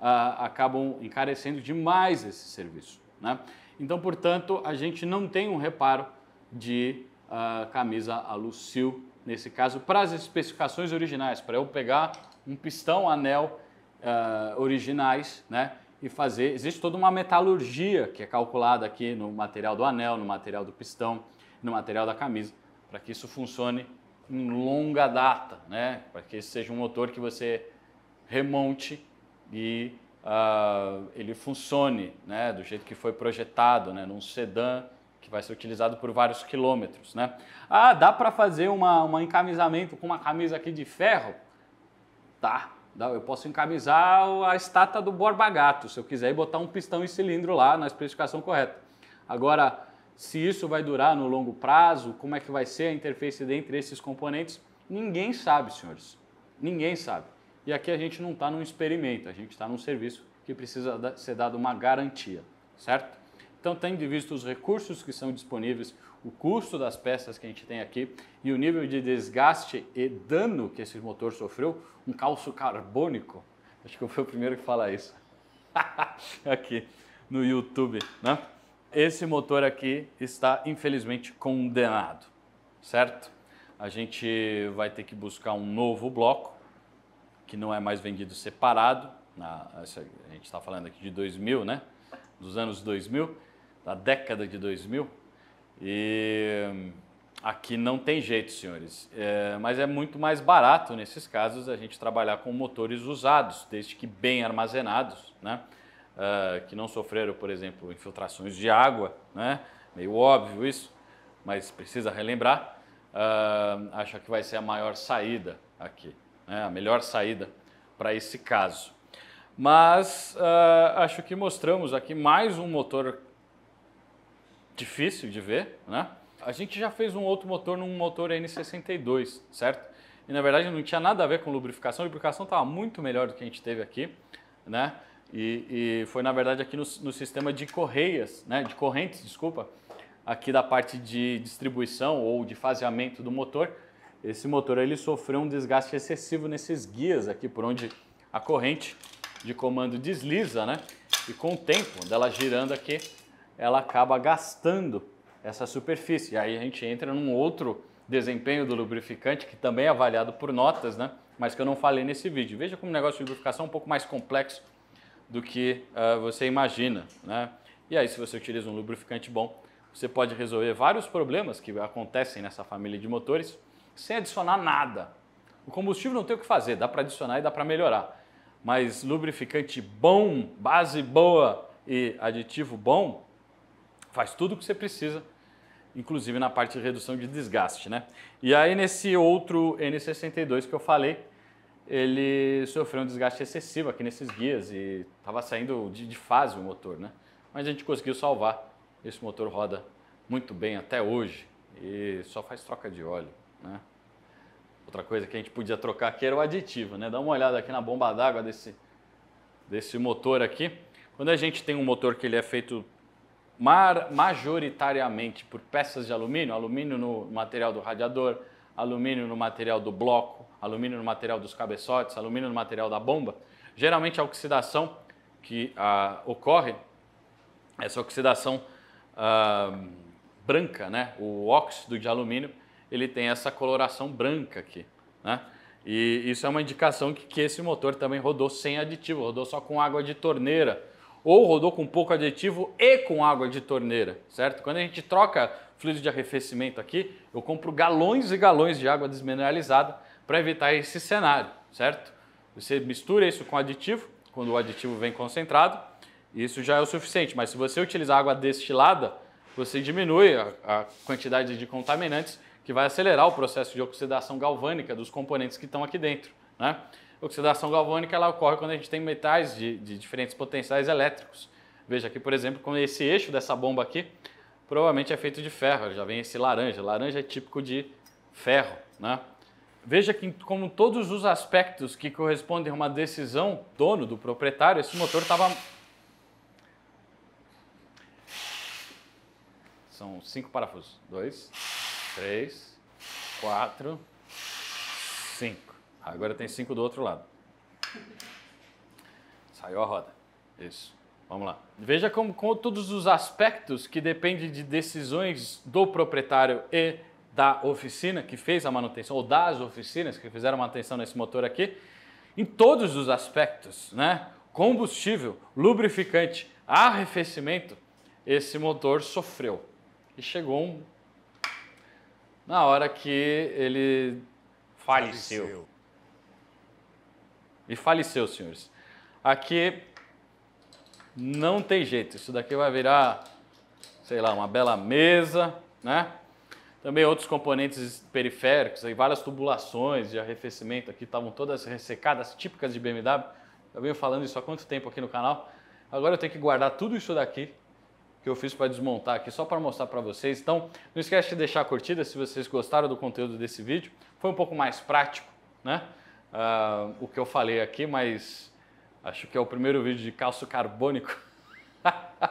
ah, acabam encarecendo demais esse serviço. Né? Então, portanto, a gente não tem um reparo de ah, camisa Alucil nesse caso, para as especificações originais, para eu pegar um pistão anel ah, originais, né? E fazer. Existe toda uma metalurgia que é calculada aqui no material do anel, no material do pistão, no material da camisa, para que isso funcione em longa data, né? Para que esse seja um motor que você remonte e uh, ele funcione né, do jeito que foi projetado, né, num sedã que vai ser utilizado por vários quilômetros. Né? Ah, dá para fazer uma, um encamisamento com uma camisa aqui de ferro? Tá, dá, eu posso encamisar a estátua do Borba Gato, se eu quiser, e botar um pistão e cilindro lá na especificação correta. Agora, se isso vai durar no longo prazo, como é que vai ser a interface entre esses componentes, ninguém sabe, senhores. Ninguém sabe. E aqui a gente não está num experimento, a gente está num serviço que precisa ser dado uma garantia, certo? Então, tendo visto os recursos que são disponíveis, o custo das peças que a gente tem aqui e o nível de desgaste e dano que esse motor sofreu, um calço carbônico, acho que eu fui o primeiro que falar isso, aqui no YouTube, né? Esse motor aqui está, infelizmente, condenado, certo? A gente vai ter que buscar um novo bloco, que não é mais vendido separado, na, a gente está falando aqui de 2000, né? Dos anos 2000, da década de 2000. E aqui não tem jeito, senhores. É, mas é muito mais barato, nesses casos, a gente trabalhar com motores usados, desde que bem armazenados, né? É, que não sofreram, por exemplo, infiltrações de água, né? Meio óbvio isso, mas precisa relembrar. Uh, é, acho que vai ser a maior saída aqui né, a melhor saída para esse caso. Mas uh, acho que mostramos aqui mais um motor difícil de ver, né? A gente já fez um outro motor num motor N62, certo? E na verdade não tinha nada a ver com lubrificação, a lubrificação estava muito melhor do que a gente teve aqui, né? E, e foi na verdade aqui no, no, sistema de correias, né? De correntes, desculpa, aqui da parte de distribuição ou de faseamento do motor, esse motor ele sofreu um desgaste excessivo nesses guias aqui por onde a corrente de comando desliza, né? E com o tempo dela girando aqui, ela acaba gastando essa superfície. E aí a gente entra num outro desempenho do lubrificante que também é avaliado por notas, né? Mas que eu não falei nesse vídeo. Veja como o negócio de lubrificação é um pouco mais complexo do que uh, você imagina, né? E aí se você utiliza um lubrificante bom, você pode resolver vários problemas que acontecem nessa família de motores sem adicionar nada. O combustível não tem o que fazer, dá para adicionar e dá para melhorar. Mas lubrificante bom, base boa e aditivo bom, faz tudo o que você precisa, inclusive na parte de redução de desgaste. Né? E aí nesse outro N62 que eu falei, ele sofreu um desgaste excessivo aqui nesses guias e estava saindo de, de fase o motor, né? Mas a gente conseguiu salvar. Esse motor roda muito bem até hoje e só faz troca de óleo, né? Outra coisa que a gente podia trocar aqui era o aditivo, né? Dá uma olhada aqui na bomba d'água desse, desse motor aqui. Quando a gente tem um motor que ele é feito mar, majoritariamente por peças de alumínio, alumínio no material do radiador, alumínio no material do bloco, alumínio no material dos cabeçotes, alumínio no material da bomba, geralmente a oxidação que ah, ocorre, essa oxidação ah, branca, né? o óxido de alumínio, ele tem essa coloração branca aqui, né? E isso é uma indicação que, que esse motor também rodou sem aditivo, rodou só com água de torneira, ou rodou com pouco aditivo e com água de torneira, certo? Quando a gente troca fluido de arrefecimento aqui, eu compro galões e galões de água desmineralizada para evitar esse cenário, certo? Você mistura isso com aditivo, quando o aditivo vem concentrado, isso já é o suficiente, mas se você utilizar água destilada, você diminui a, a quantidade de contaminantes que vai acelerar o processo de oxidação galvânica dos componentes que estão aqui dentro. Né? Oxidação galvânica ela ocorre quando a gente tem metais de, de diferentes potenciais elétricos. Veja aqui, por exemplo, com esse eixo dessa bomba aqui, provavelmente é feito de ferro, já vem esse laranja. Laranja é típico de ferro. Né? Veja que, como todos os aspectos que correspondem a uma decisão dono, do proprietário, esse motor estava. São cinco parafusos. Dois, três, quatro, cinco. Agora tem cinco do outro lado. Saiu a roda. Isso. Vamos lá. Veja como, com todos os aspectos que dependem de decisões do proprietário e da oficina que fez a manutenção, ou das oficinas que fizeram manutenção nesse motor aqui, em todos os aspectos, né? Combustível, lubrificante, arrefecimento, esse motor sofreu. E chegou um na hora que ele faleceu. faleceu. E faleceu, senhores. Aqui não tem jeito. Isso daqui vai virar, sei lá, uma bela mesa, né? Também outros componentes periféricos, aí várias tubulações de arrefecimento aqui estavam todas ressecadas, típicas de BMW. Eu venho falando isso há quanto tempo aqui no canal. Agora eu tenho que guardar tudo isso daqui que eu fiz para desmontar aqui, só para mostrar para vocês. Então, não esquece de deixar a curtida se vocês gostaram do conteúdo desse vídeo. Foi um pouco mais prático, né? Uh, o que eu falei aqui, mas acho que é o primeiro vídeo de calço carbônico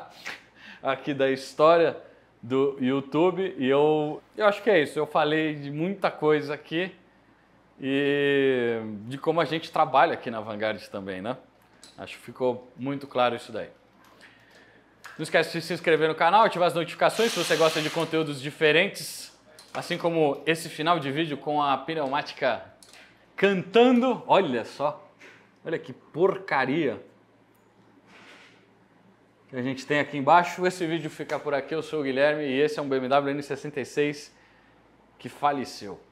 aqui da história do YouTube. E eu, eu acho que é isso. Eu falei de muita coisa aqui e de como a gente trabalha aqui na Vanguard também, né? Acho que ficou muito claro isso daí. Não esquece de se inscrever no canal, ativar as notificações se você gosta de conteúdos diferentes, assim como esse final de vídeo com a pneumática cantando. Olha só, olha que porcaria que a gente tem aqui embaixo. Esse vídeo fica por aqui. Eu sou o Guilherme e esse é um BMW N66 que faleceu.